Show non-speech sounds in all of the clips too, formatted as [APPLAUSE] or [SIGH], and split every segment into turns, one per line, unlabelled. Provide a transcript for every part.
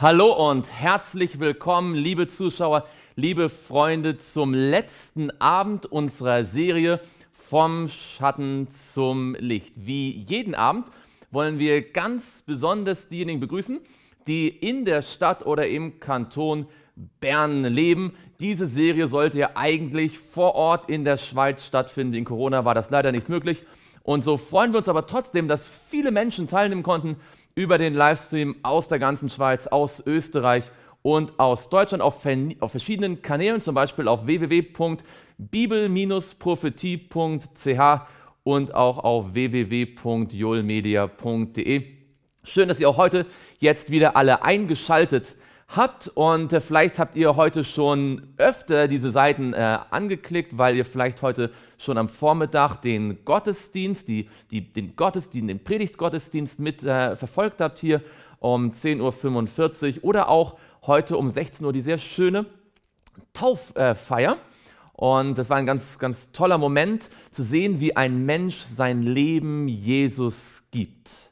Hallo und herzlich willkommen, liebe Zuschauer, liebe Freunde, zum letzten Abend unserer Serie Vom Schatten zum Licht. Wie jeden Abend wollen wir ganz besonders diejenigen begrüßen, die in der Stadt oder im Kanton Bern leben. Diese Serie sollte ja eigentlich vor Ort in der Schweiz stattfinden. In Corona war das leider nicht möglich. Und so freuen wir uns aber trotzdem, dass viele Menschen teilnehmen konnten über den Livestream aus der ganzen Schweiz, aus Österreich und aus Deutschland auf, auf verschiedenen Kanälen, zum Beispiel auf www.bibel-prophetie.ch und auch auf www.joelmedia.de. Schön, dass ihr auch heute jetzt wieder alle eingeschaltet habt und äh, vielleicht habt ihr heute schon öfter diese Seiten äh, angeklickt, weil ihr vielleicht heute schon am Vormittag den Gottesdienst, die, die, den Gottesdienst, den Predigtgottesdienst mit äh, verfolgt habt hier um 10.45 Uhr oder auch heute um 16 Uhr die sehr schöne Tauffeier. Äh, und das war ein ganz, ganz toller Moment zu sehen, wie ein Mensch sein Leben Jesus gibt.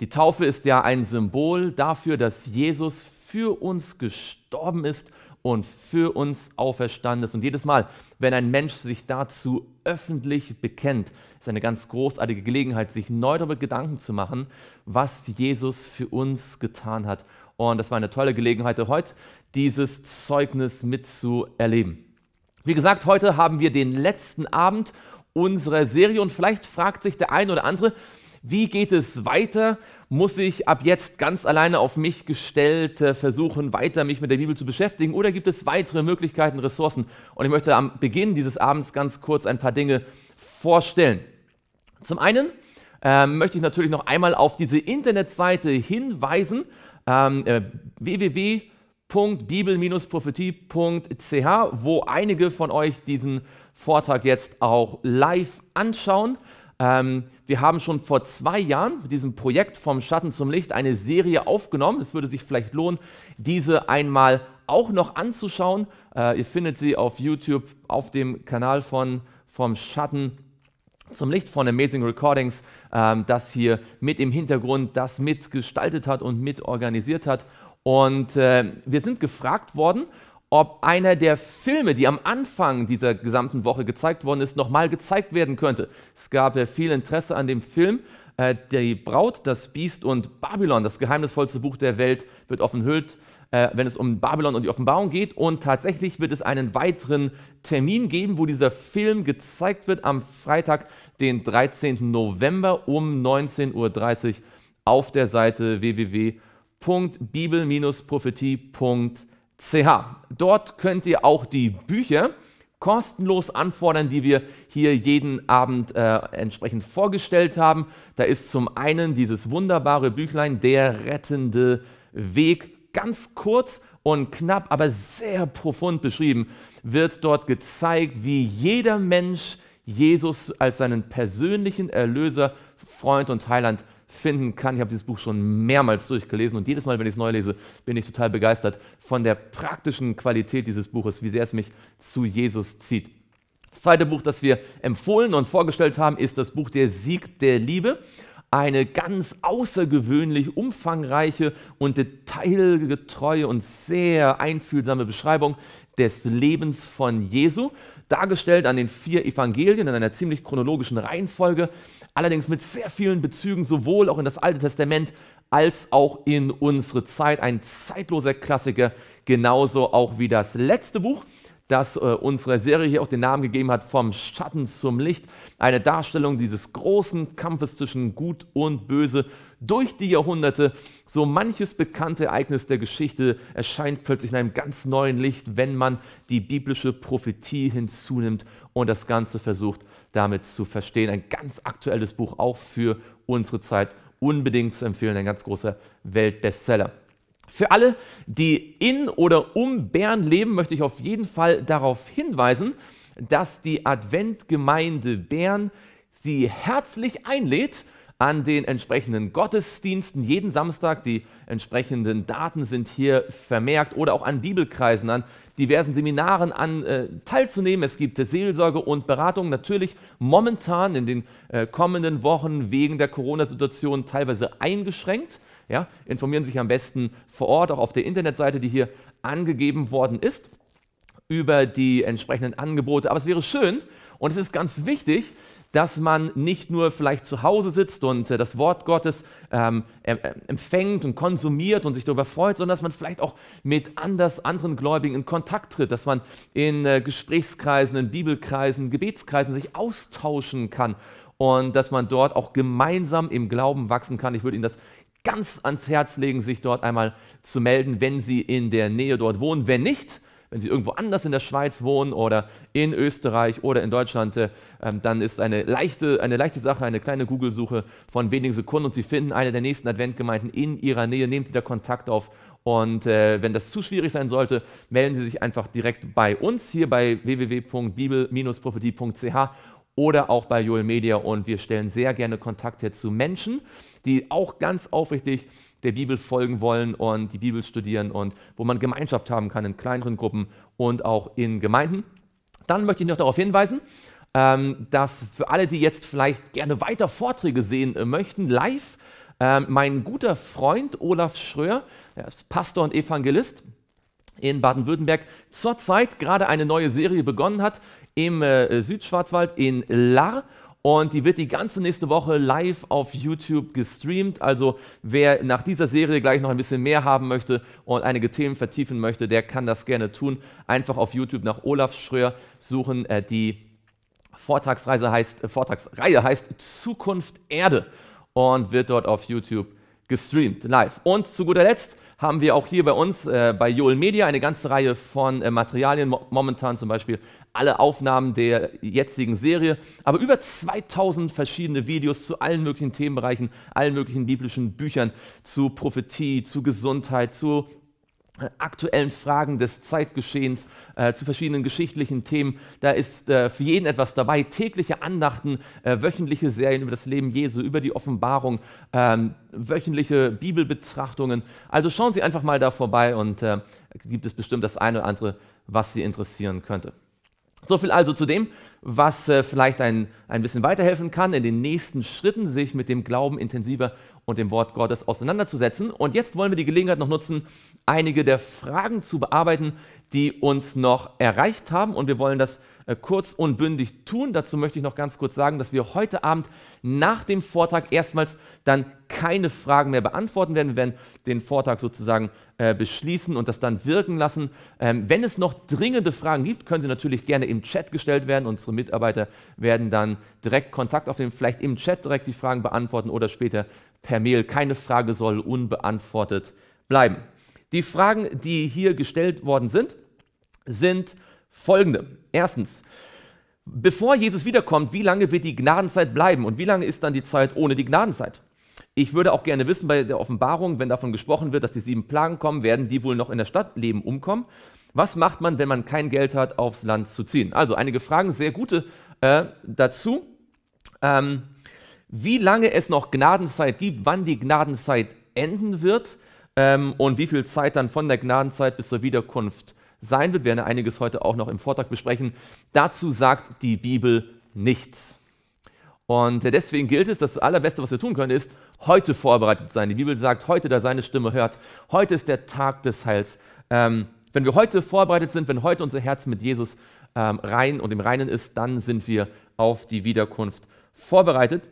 Die Taufe ist ja ein Symbol dafür, dass Jesus für uns gestorben ist und für uns auferstanden ist. Und jedes Mal, wenn ein Mensch sich dazu öffentlich bekennt, ist eine ganz großartige Gelegenheit, sich neu darüber Gedanken zu machen, was Jesus für uns getan hat. Und das war eine tolle Gelegenheit, heute dieses Zeugnis mitzuerleben. Wie gesagt, heute haben wir den letzten Abend unserer Serie und vielleicht fragt sich der eine oder andere, wie geht es weiter? muss ich ab jetzt ganz alleine auf mich gestellt äh, versuchen, weiter mich mit der Bibel zu beschäftigen? Oder gibt es weitere Möglichkeiten, Ressourcen? Und ich möchte am Beginn dieses Abends ganz kurz ein paar Dinge vorstellen. Zum einen ähm, möchte ich natürlich noch einmal auf diese Internetseite hinweisen, ähm, äh, www.bibel-prophetie.ch, wo einige von euch diesen Vortrag jetzt auch live anschauen. Ähm, wir haben schon vor zwei Jahren mit diesem Projekt vom Schatten zum Licht eine Serie aufgenommen. Es würde sich vielleicht lohnen, diese einmal auch noch anzuschauen. Äh, ihr findet sie auf YouTube auf dem Kanal von vom Schatten zum Licht von Amazing Recordings, ähm, das hier mit im Hintergrund das mitgestaltet hat und mitorganisiert hat. Und äh, wir sind gefragt worden, ob einer der Filme, die am Anfang dieser gesamten Woche gezeigt worden ist, nochmal gezeigt werden könnte. Es gab ja viel Interesse an dem Film. Äh, die Braut, das Biest und Babylon, das geheimnisvollste Buch der Welt, wird offenhüllt, äh, wenn es um Babylon und die Offenbarung geht. Und tatsächlich wird es einen weiteren Termin geben, wo dieser Film gezeigt wird am Freitag, den 13. November um 19.30 Uhr auf der Seite www.bibel-prophetie.de ch. Dort könnt ihr auch die Bücher kostenlos anfordern, die wir hier jeden Abend äh, entsprechend vorgestellt haben. Da ist zum einen dieses wunderbare Büchlein Der rettende Weg, ganz kurz und knapp, aber sehr profund beschrieben, wird dort gezeigt, wie jeder Mensch Jesus als seinen persönlichen Erlöser, Freund und Heiland finden kann. Ich habe dieses Buch schon mehrmals durchgelesen und jedes Mal, wenn ich es neu lese, bin ich total begeistert von der praktischen Qualität dieses Buches, wie sehr es mich zu Jesus zieht. Das zweite Buch, das wir empfohlen und vorgestellt haben, ist das Buch Der Sieg der Liebe. Eine ganz außergewöhnlich umfangreiche und detailgetreue und sehr einfühlsame Beschreibung des Lebens von Jesu, dargestellt an den vier Evangelien in einer ziemlich chronologischen Reihenfolge allerdings mit sehr vielen Bezügen sowohl auch in das Alte Testament als auch in unsere Zeit. Ein zeitloser Klassiker, genauso auch wie das letzte Buch, das äh, unserer Serie hier auch den Namen gegeben hat, vom Schatten zum Licht. Eine Darstellung dieses großen Kampfes zwischen Gut und Böse durch die Jahrhunderte. So manches bekannte Ereignis der Geschichte erscheint plötzlich in einem ganz neuen Licht, wenn man die biblische Prophetie hinzunimmt und das Ganze versucht damit zu verstehen. Ein ganz aktuelles Buch auch für unsere Zeit unbedingt zu empfehlen, ein ganz großer Weltbestseller. Für alle, die in oder um Bern leben, möchte ich auf jeden Fall darauf hinweisen, dass die Adventgemeinde Bern Sie herzlich einlädt, an den entsprechenden Gottesdiensten. Jeden Samstag, die entsprechenden Daten sind hier vermerkt oder auch an Bibelkreisen, an diversen Seminaren an, äh, teilzunehmen. Es gibt Seelsorge und Beratung. Natürlich momentan in den äh, kommenden Wochen wegen der Corona-Situation teilweise eingeschränkt. Ja, informieren Sie sich am besten vor Ort, auch auf der Internetseite, die hier angegeben worden ist, über die entsprechenden Angebote. Aber es wäre schön und es ist ganz wichtig, dass man nicht nur vielleicht zu Hause sitzt und äh, das Wort Gottes ähm, äh, äh, empfängt und konsumiert und sich darüber freut, sondern dass man vielleicht auch mit anders anderen Gläubigen in Kontakt tritt, dass man in äh, Gesprächskreisen, in Bibelkreisen, Gebetskreisen sich austauschen kann und dass man dort auch gemeinsam im Glauben wachsen kann. Ich würde Ihnen das ganz ans Herz legen, sich dort einmal zu melden, wenn Sie in der Nähe dort wohnen. Wenn nicht, wenn Sie irgendwo anders in der Schweiz wohnen oder in Österreich oder in Deutschland, äh, ähm, dann ist eine leichte, eine leichte Sache, eine kleine Google-Suche von wenigen Sekunden und Sie finden eine der nächsten Adventgemeinden in Ihrer Nähe, nehmen Sie da Kontakt auf und äh, wenn das zu schwierig sein sollte, melden Sie sich einfach direkt bei uns hier bei www.bibel-prophetie.ch oder auch bei Joel Media und wir stellen sehr gerne Kontakt her zu Menschen, die auch ganz aufrichtig der Bibel folgen wollen und die Bibel studieren und wo man Gemeinschaft haben kann in kleineren Gruppen und auch in Gemeinden. Dann möchte ich noch darauf hinweisen, ähm, dass für alle, die jetzt vielleicht gerne weiter Vorträge sehen äh, möchten, live, ähm, mein guter Freund Olaf Schröer, er ist Pastor und Evangelist in Baden-Württemberg, zurzeit gerade eine neue Serie begonnen hat im äh, Südschwarzwald in Lahr und die wird die ganze nächste Woche live auf YouTube gestreamt. Also wer nach dieser Serie gleich noch ein bisschen mehr haben möchte und einige Themen vertiefen möchte, der kann das gerne tun. Einfach auf YouTube nach Olaf Schröer suchen. Äh, die Vortragsreise heißt, äh, Vortragsreihe heißt Zukunft Erde und wird dort auf YouTube gestreamt, live. Und zu guter Letzt haben wir auch hier bei uns äh, bei Joel Media eine ganze Reihe von äh, Materialien, mo momentan zum Beispiel alle Aufnahmen der jetzigen Serie, aber über 2000 verschiedene Videos zu allen möglichen Themenbereichen, allen möglichen biblischen Büchern, zu Prophetie, zu Gesundheit, zu aktuellen Fragen des Zeitgeschehens, äh, zu verschiedenen geschichtlichen Themen. Da ist äh, für jeden etwas dabei. Tägliche Andachten, äh, wöchentliche Serien über das Leben Jesu, über die Offenbarung, ähm, wöchentliche Bibelbetrachtungen. Also schauen Sie einfach mal da vorbei und äh, gibt es bestimmt das eine oder andere, was Sie interessieren könnte. So viel also zu dem, was äh, vielleicht ein, ein bisschen weiterhelfen kann, in den nächsten Schritten sich mit dem Glauben intensiver und dem Wort Gottes auseinanderzusetzen. Und jetzt wollen wir die Gelegenheit noch nutzen, einige der Fragen zu bearbeiten, die uns noch erreicht haben. Und wir wollen das äh, kurz und bündig tun. Dazu möchte ich noch ganz kurz sagen, dass wir heute Abend nach dem Vortrag erstmals dann keine Fragen mehr beantworten werden. Wir werden den Vortrag sozusagen äh, beschließen und das dann wirken lassen. Ähm, wenn es noch dringende Fragen gibt, können sie natürlich gerne im Chat gestellt werden. Unsere Mitarbeiter werden dann direkt Kontakt aufnehmen, vielleicht im Chat direkt die Fragen beantworten oder später per Mail. Keine Frage soll unbeantwortet bleiben. Die Fragen, die hier gestellt worden sind, sind folgende. Erstens, bevor Jesus wiederkommt, wie lange wird die Gnadenzeit bleiben und wie lange ist dann die Zeit ohne die Gnadenzeit? Ich würde auch gerne wissen bei der Offenbarung, wenn davon gesprochen wird, dass die sieben Plagen kommen, werden die wohl noch in der Stadt leben, umkommen. Was macht man, wenn man kein Geld hat, aufs Land zu ziehen? Also einige Fragen, sehr gute äh, dazu. Ähm, wie lange es noch Gnadenzeit gibt, wann die Gnadenzeit enden wird ähm, und wie viel Zeit dann von der Gnadenzeit bis zur Wiederkunft sein wird. Wir werden einiges heute auch noch im Vortrag besprechen. Dazu sagt die Bibel nichts. Und deswegen gilt es, das Allerbeste, was wir tun können, ist, heute vorbereitet sein. Die Bibel sagt, heute da seine Stimme hört. Heute ist der Tag des Heils. Ähm, wenn wir heute vorbereitet sind, wenn heute unser Herz mit Jesus ähm, rein und im Reinen ist, dann sind wir auf die Wiederkunft vorbereitet.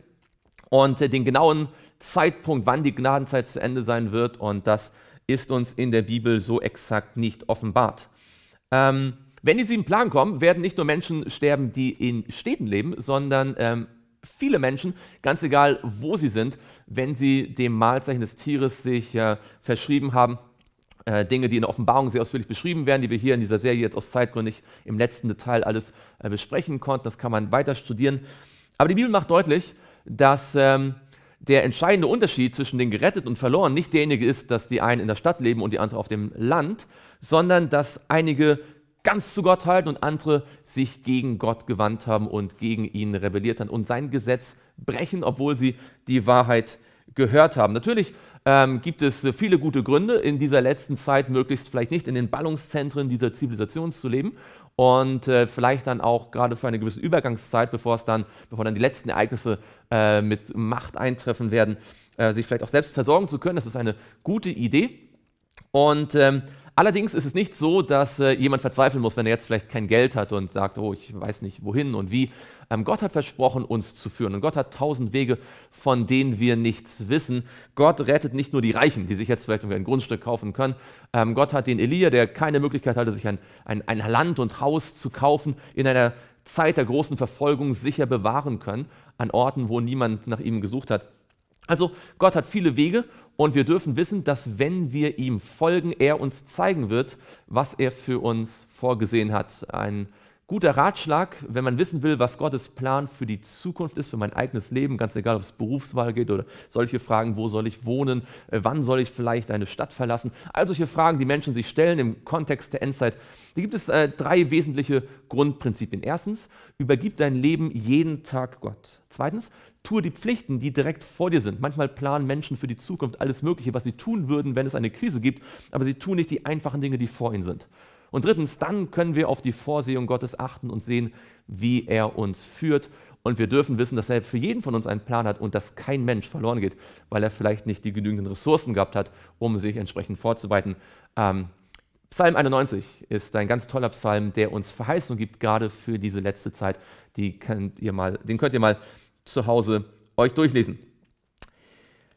Und äh, den genauen Zeitpunkt, wann die Gnadenzeit zu Ende sein wird, und das ist uns in der Bibel so exakt nicht offenbart. Ähm, wenn die sieben Plagen kommen, werden nicht nur Menschen sterben, die in Städten leben, sondern ähm, viele Menschen, ganz egal wo sie sind, wenn sie dem Mahlzeichen des Tieres sich äh, verschrieben haben. Äh, Dinge, die in der Offenbarung sehr ausführlich beschrieben werden, die wir hier in dieser Serie jetzt aus Zeitgründen nicht im letzten Detail alles äh, besprechen konnten. Das kann man weiter studieren. Aber die Bibel macht deutlich, dass ähm, der entscheidende Unterschied zwischen den Geretteten und verloren nicht derjenige ist, dass die einen in der Stadt leben und die anderen auf dem Land, sondern dass einige ganz zu Gott halten und andere sich gegen Gott gewandt haben und gegen ihn rebelliert haben und sein Gesetz brechen, obwohl sie die Wahrheit gehört haben. Natürlich ähm, gibt es viele gute Gründe, in dieser letzten Zeit möglichst vielleicht nicht in den Ballungszentren dieser Zivilisation zu leben und äh, vielleicht dann auch gerade für eine gewisse Übergangszeit, bevor es dann, bevor dann die letzten Ereignisse äh, mit Macht eintreffen werden, äh, sich vielleicht auch selbst versorgen zu können. Das ist eine gute Idee. Und ähm, Allerdings ist es nicht so, dass äh, jemand verzweifeln muss, wenn er jetzt vielleicht kein Geld hat und sagt, oh, ich weiß nicht wohin und wie. Ähm, Gott hat versprochen, uns zu führen. Und Gott hat tausend Wege, von denen wir nichts wissen. Gott rettet nicht nur die Reichen, die sich jetzt vielleicht ein Grundstück kaufen können. Ähm, Gott hat den Elia, der keine Möglichkeit hatte, sich ein, ein, ein Land und Haus zu kaufen, in einer Zeit der großen Verfolgung sicher bewahren können, an Orten, wo niemand nach ihm gesucht hat. Also Gott hat viele Wege und wir dürfen wissen, dass wenn wir ihm folgen, er uns zeigen wird, was er für uns vorgesehen hat. Ein guter Ratschlag, wenn man wissen will, was Gottes Plan für die Zukunft ist, für mein eigenes Leben, ganz egal, ob es Berufswahl geht oder solche Fragen, wo soll ich wohnen, äh, wann soll ich vielleicht eine Stadt verlassen. All solche Fragen, die Menschen sich stellen im Kontext der Endzeit. Da gibt es äh, drei wesentliche Grundprinzipien. Erstens, übergib dein Leben jeden Tag Gott. Zweitens, Tue die Pflichten, die direkt vor dir sind. Manchmal planen Menschen für die Zukunft alles Mögliche, was sie tun würden, wenn es eine Krise gibt, aber sie tun nicht die einfachen Dinge, die vor ihnen sind. Und drittens, dann können wir auf die Vorsehung Gottes achten und sehen, wie er uns führt. Und wir dürfen wissen, dass er für jeden von uns einen Plan hat und dass kein Mensch verloren geht, weil er vielleicht nicht die genügenden Ressourcen gehabt hat, um sich entsprechend vorzubereiten. Ähm, Psalm 91 ist ein ganz toller Psalm, der uns Verheißung gibt, gerade für diese letzte Zeit. Die könnt ihr mal, den könnt ihr mal zu Hause euch durchlesen.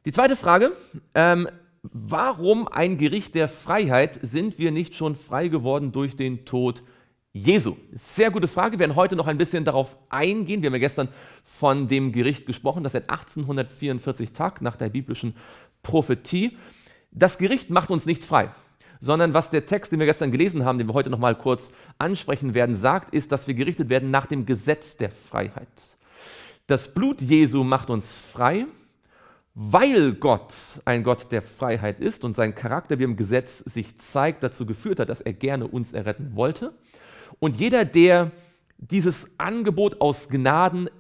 Die zweite Frage, ähm, warum ein Gericht der Freiheit? Sind wir nicht schon frei geworden durch den Tod Jesu? Sehr gute Frage. Wir werden heute noch ein bisschen darauf eingehen. Wir haben ja gestern von dem Gericht gesprochen, das seit 1844 Tag nach der biblischen Prophetie. Das Gericht macht uns nicht frei, sondern was der Text, den wir gestern gelesen haben, den wir heute noch mal kurz ansprechen werden, sagt, ist, dass wir gerichtet werden nach dem Gesetz der Freiheit. Das Blut Jesu macht uns frei, weil Gott ein Gott der Freiheit ist und sein Charakter, wie im Gesetz sich zeigt, dazu geführt hat, dass er gerne uns erretten wollte. Und jeder, der dieses Angebot aus Gnaden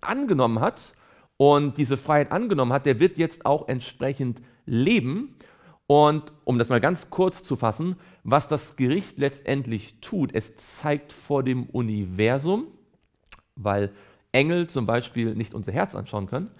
angenommen hat und diese Freiheit angenommen hat, der wird jetzt auch entsprechend leben. Und um das mal ganz kurz zu fassen, was das Gericht letztendlich tut, es zeigt vor dem Universum, weil Engel zum Beispiel nicht unser Herz anschauen können.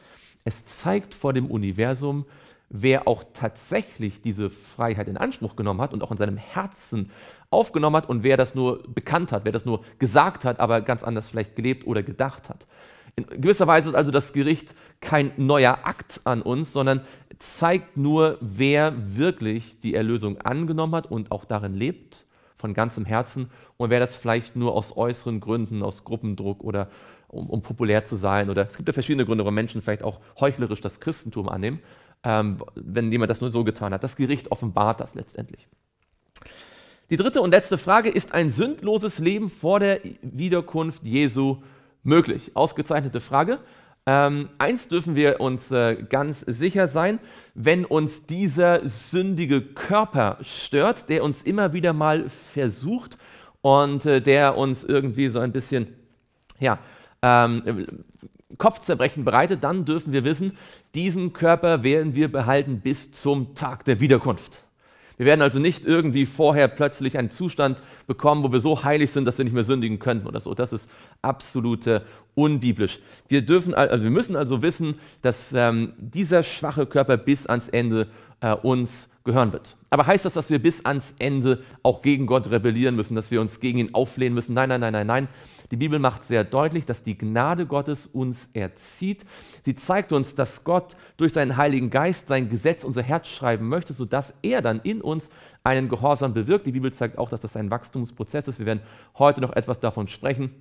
Es zeigt vor dem Universum, wer auch tatsächlich diese Freiheit in Anspruch genommen hat und auch in seinem Herzen aufgenommen hat und wer das nur bekannt hat, wer das nur gesagt hat, aber ganz anders vielleicht gelebt oder gedacht hat. In gewisser Weise ist also das Gericht kein neuer Akt an uns, sondern zeigt nur, wer wirklich die Erlösung angenommen hat und auch darin lebt, von ganzem Herzen, und wer das vielleicht nur aus äußeren Gründen, aus Gruppendruck oder um, um, populär zu sein. Oder es gibt ja verschiedene Gründe, warum Menschen vielleicht auch heuchlerisch das Christentum annehmen, ähm, wenn jemand das nur so getan hat. Das Gericht offenbart das letztendlich. Die dritte und letzte Frage, ist ein sündloses Leben vor der Wiederkunft Jesu möglich? Ausgezeichnete Frage. Ähm, eins dürfen wir uns äh, ganz sicher sein, wenn uns dieser sündige Körper stört, der uns immer wieder mal versucht und äh, der uns irgendwie so ein bisschen ja, ähm, Kopfzerbrechen bereitet, dann dürfen wir wissen, diesen Körper werden wir behalten bis zum Tag der Wiederkunft. Wir werden also nicht irgendwie vorher plötzlich einen Zustand bekommen, wo wir so heilig sind, dass wir nicht mehr sündigen könnten oder so. Das ist absolut unbiblisch. Wir, dürfen, also wir müssen also wissen, dass ähm, dieser schwache Körper bis ans Ende äh, uns gehören wird. Aber heißt das, dass wir bis ans Ende auch gegen Gott rebellieren müssen, dass wir uns gegen ihn auflehnen müssen? Nein, nein, nein, nein, nein. Die Bibel macht sehr deutlich, dass die Gnade Gottes uns erzieht. Sie zeigt uns, dass Gott durch seinen Heiligen Geist sein Gesetz unser Herz schreiben möchte, sodass er dann in uns einen Gehorsam bewirkt. Die Bibel zeigt auch, dass das ein Wachstumsprozess ist. Wir werden heute noch etwas davon sprechen.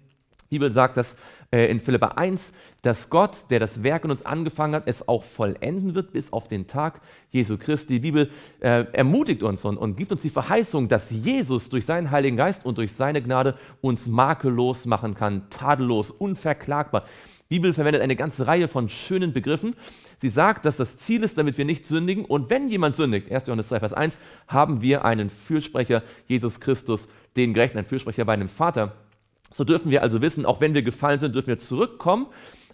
Die Bibel sagt das äh, in Philippa 1, dass Gott, der das Werk in uns angefangen hat, es auch vollenden wird bis auf den Tag Jesu Christi. Die Bibel äh, ermutigt uns und, und gibt uns die Verheißung, dass Jesus durch seinen Heiligen Geist und durch seine Gnade uns makellos machen kann, tadellos, unverklagbar. Die Bibel verwendet eine ganze Reihe von schönen Begriffen. Sie sagt, dass das Ziel ist, damit wir nicht sündigen. Und wenn jemand sündigt, 1. Johannes 2, Vers 1, haben wir einen Fürsprecher, Jesus Christus, den Gerechten, einen Fürsprecher bei einem Vater. So dürfen wir also wissen, auch wenn wir gefallen sind, dürfen wir zurückkommen.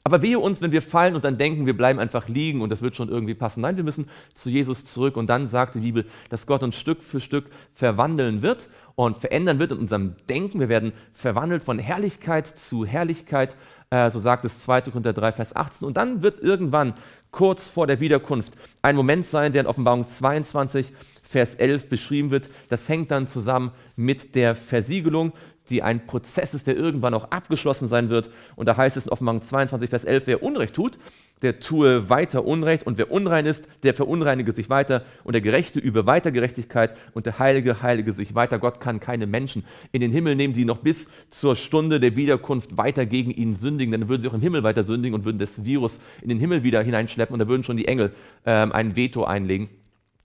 Aber wehe uns, wenn wir fallen und dann denken, wir bleiben einfach liegen und das wird schon irgendwie passen. Nein, wir müssen zu Jesus zurück. Und dann sagt die Bibel, dass Gott uns Stück für Stück verwandeln wird und verändern wird in unserem Denken. Wir werden verwandelt von Herrlichkeit zu Herrlichkeit. Äh, so sagt es 2. Korinther 3, Vers 18. Und dann wird irgendwann, kurz vor der Wiederkunft, ein Moment sein, der in Offenbarung 22, Vers 11 beschrieben wird. Das hängt dann zusammen mit der Versiegelung die ein Prozess ist, der irgendwann auch abgeschlossen sein wird. Und da heißt es in Offenbarung 22, Vers 11, wer Unrecht tut, der tue weiter Unrecht und wer unrein ist, der verunreinige sich weiter und der Gerechte übe weiter Gerechtigkeit und der Heilige heilige sich weiter. Gott kann keine Menschen in den Himmel nehmen, die noch bis zur Stunde der Wiederkunft weiter gegen ihn sündigen, dann würden sie auch im Himmel weiter sündigen und würden das Virus in den Himmel wieder hineinschleppen und da würden schon die Engel ähm, ein Veto einlegen.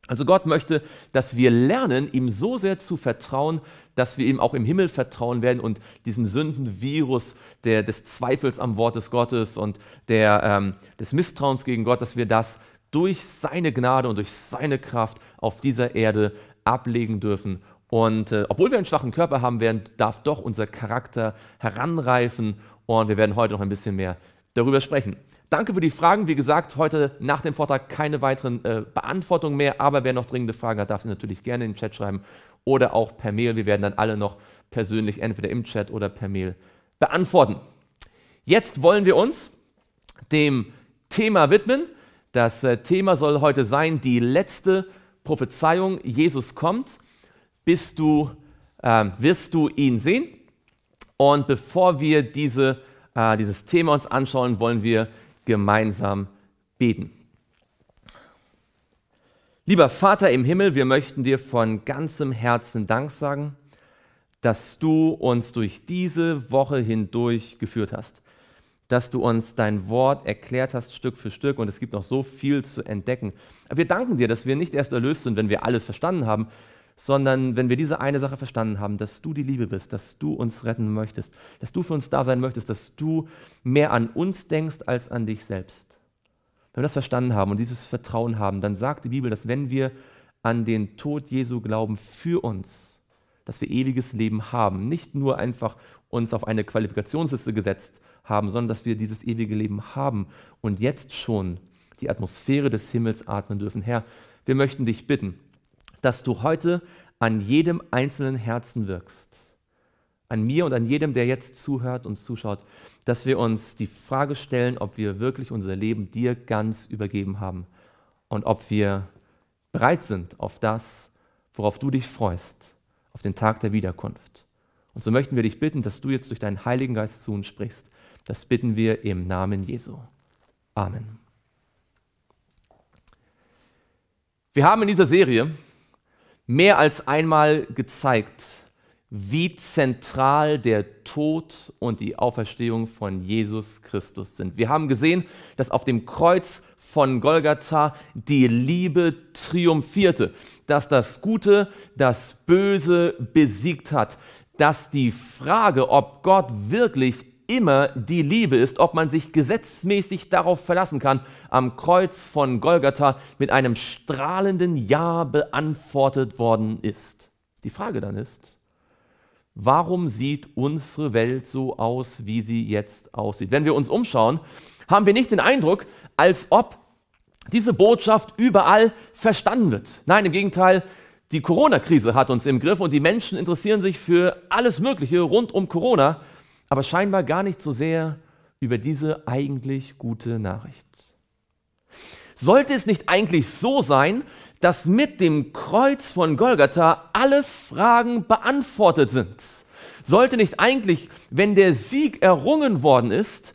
Also Gott möchte, dass wir lernen, ihm so sehr zu vertrauen, dass wir ihm auch im Himmel vertrauen werden und diesen Sündenvirus der, des Zweifels am Wort des Gottes und der, ähm, des Misstrauens gegen Gott, dass wir das durch seine Gnade und durch seine Kraft auf dieser Erde ablegen dürfen. Und äh, obwohl wir einen schwachen Körper haben werden, darf doch unser Charakter heranreifen und wir werden heute noch ein bisschen mehr darüber sprechen. Danke für die Fragen. Wie gesagt, heute nach dem Vortrag keine weiteren äh, Beantwortungen mehr, aber wer noch dringende Fragen hat, darf sie natürlich gerne in den Chat schreiben oder auch per Mail. Wir werden dann alle noch persönlich entweder im Chat oder per Mail beantworten. Jetzt wollen wir uns dem Thema widmen. Das äh, Thema soll heute sein, die letzte Prophezeiung, Jesus kommt. Bist du, äh, wirst du ihn sehen? Und bevor wir diese, äh, dieses Thema uns anschauen, wollen wir gemeinsam beten. Lieber Vater im Himmel, wir möchten dir von ganzem Herzen Dank sagen, dass du uns durch diese Woche hindurch geführt hast, dass du uns dein Wort erklärt hast Stück für Stück und es gibt noch so viel zu entdecken. Aber wir danken dir, dass wir nicht erst erlöst sind, wenn wir alles verstanden haben, sondern wenn wir diese eine Sache verstanden haben, dass du die Liebe bist, dass du uns retten möchtest, dass du für uns da sein möchtest, dass du mehr an uns denkst als an dich selbst. Wenn wir das verstanden haben und dieses Vertrauen haben, dann sagt die Bibel, dass wenn wir an den Tod Jesu glauben für uns, dass wir ewiges Leben haben, nicht nur einfach uns auf eine Qualifikationsliste gesetzt haben, sondern dass wir dieses ewige Leben haben und jetzt schon die Atmosphäre des Himmels atmen dürfen. Herr, wir möchten dich bitten, dass du heute an jedem einzelnen Herzen wirkst. An mir und an jedem, der jetzt zuhört und zuschaut, dass wir uns die Frage stellen, ob wir wirklich unser Leben dir ganz übergeben haben und ob wir bereit sind auf das, worauf du dich freust, auf den Tag der Wiederkunft. Und so möchten wir dich bitten, dass du jetzt durch deinen Heiligen Geist zu uns sprichst. Das bitten wir im Namen Jesu. Amen. Wir haben in dieser Serie mehr als einmal gezeigt, wie zentral der Tod und die Auferstehung von Jesus Christus sind. Wir haben gesehen, dass auf dem Kreuz von Golgatha die Liebe triumphierte, dass das Gute das Böse besiegt hat, dass die Frage, ob Gott wirklich immer die Liebe ist, ob man sich gesetzmäßig darauf verlassen kann, am Kreuz von Golgatha mit einem strahlenden Ja beantwortet worden ist. Die Frage dann ist, warum sieht unsere Welt so aus, wie sie jetzt aussieht? Wenn wir uns umschauen, haben wir nicht den Eindruck, als ob diese Botschaft überall verstanden wird. Nein, im Gegenteil, die Corona-Krise hat uns im Griff und die Menschen interessieren sich für alles Mögliche rund um Corona aber scheinbar gar nicht so sehr über diese eigentlich gute Nachricht. Sollte es nicht eigentlich so sein, dass mit dem Kreuz von Golgatha alle Fragen beantwortet sind? Sollte nicht eigentlich, wenn der Sieg errungen worden ist,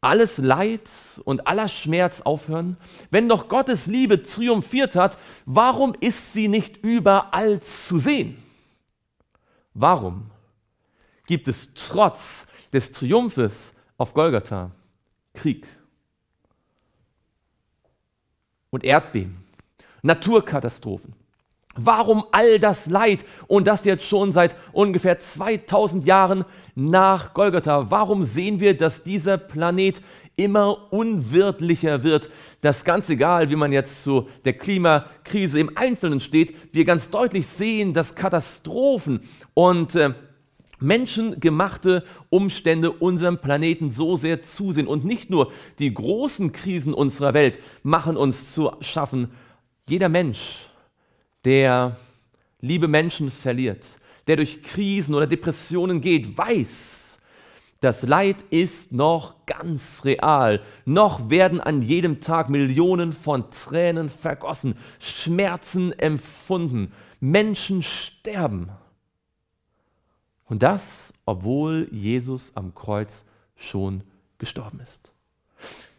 alles Leid und aller Schmerz aufhören? Wenn doch Gottes Liebe triumphiert hat, warum ist sie nicht überall zu sehen? Warum gibt es trotz des Triumphes auf Golgatha Krieg und Erdbeben, Naturkatastrophen. Warum all das Leid und das jetzt schon seit ungefähr 2000 Jahren nach Golgatha? Warum sehen wir, dass dieser Planet immer unwirtlicher wird? Dass ganz egal, wie man jetzt zu der Klimakrise im Einzelnen steht, wir ganz deutlich sehen, dass Katastrophen und äh, menschengemachte Umstände unserem Planeten so sehr zusehen. Und nicht nur die großen Krisen unserer Welt machen uns zu schaffen. Jeder Mensch, der liebe Menschen verliert, der durch Krisen oder Depressionen geht, weiß, das Leid ist noch ganz real. Noch werden an jedem Tag Millionen von Tränen vergossen, Schmerzen empfunden, Menschen sterben. Und das, obwohl Jesus am Kreuz schon gestorben ist.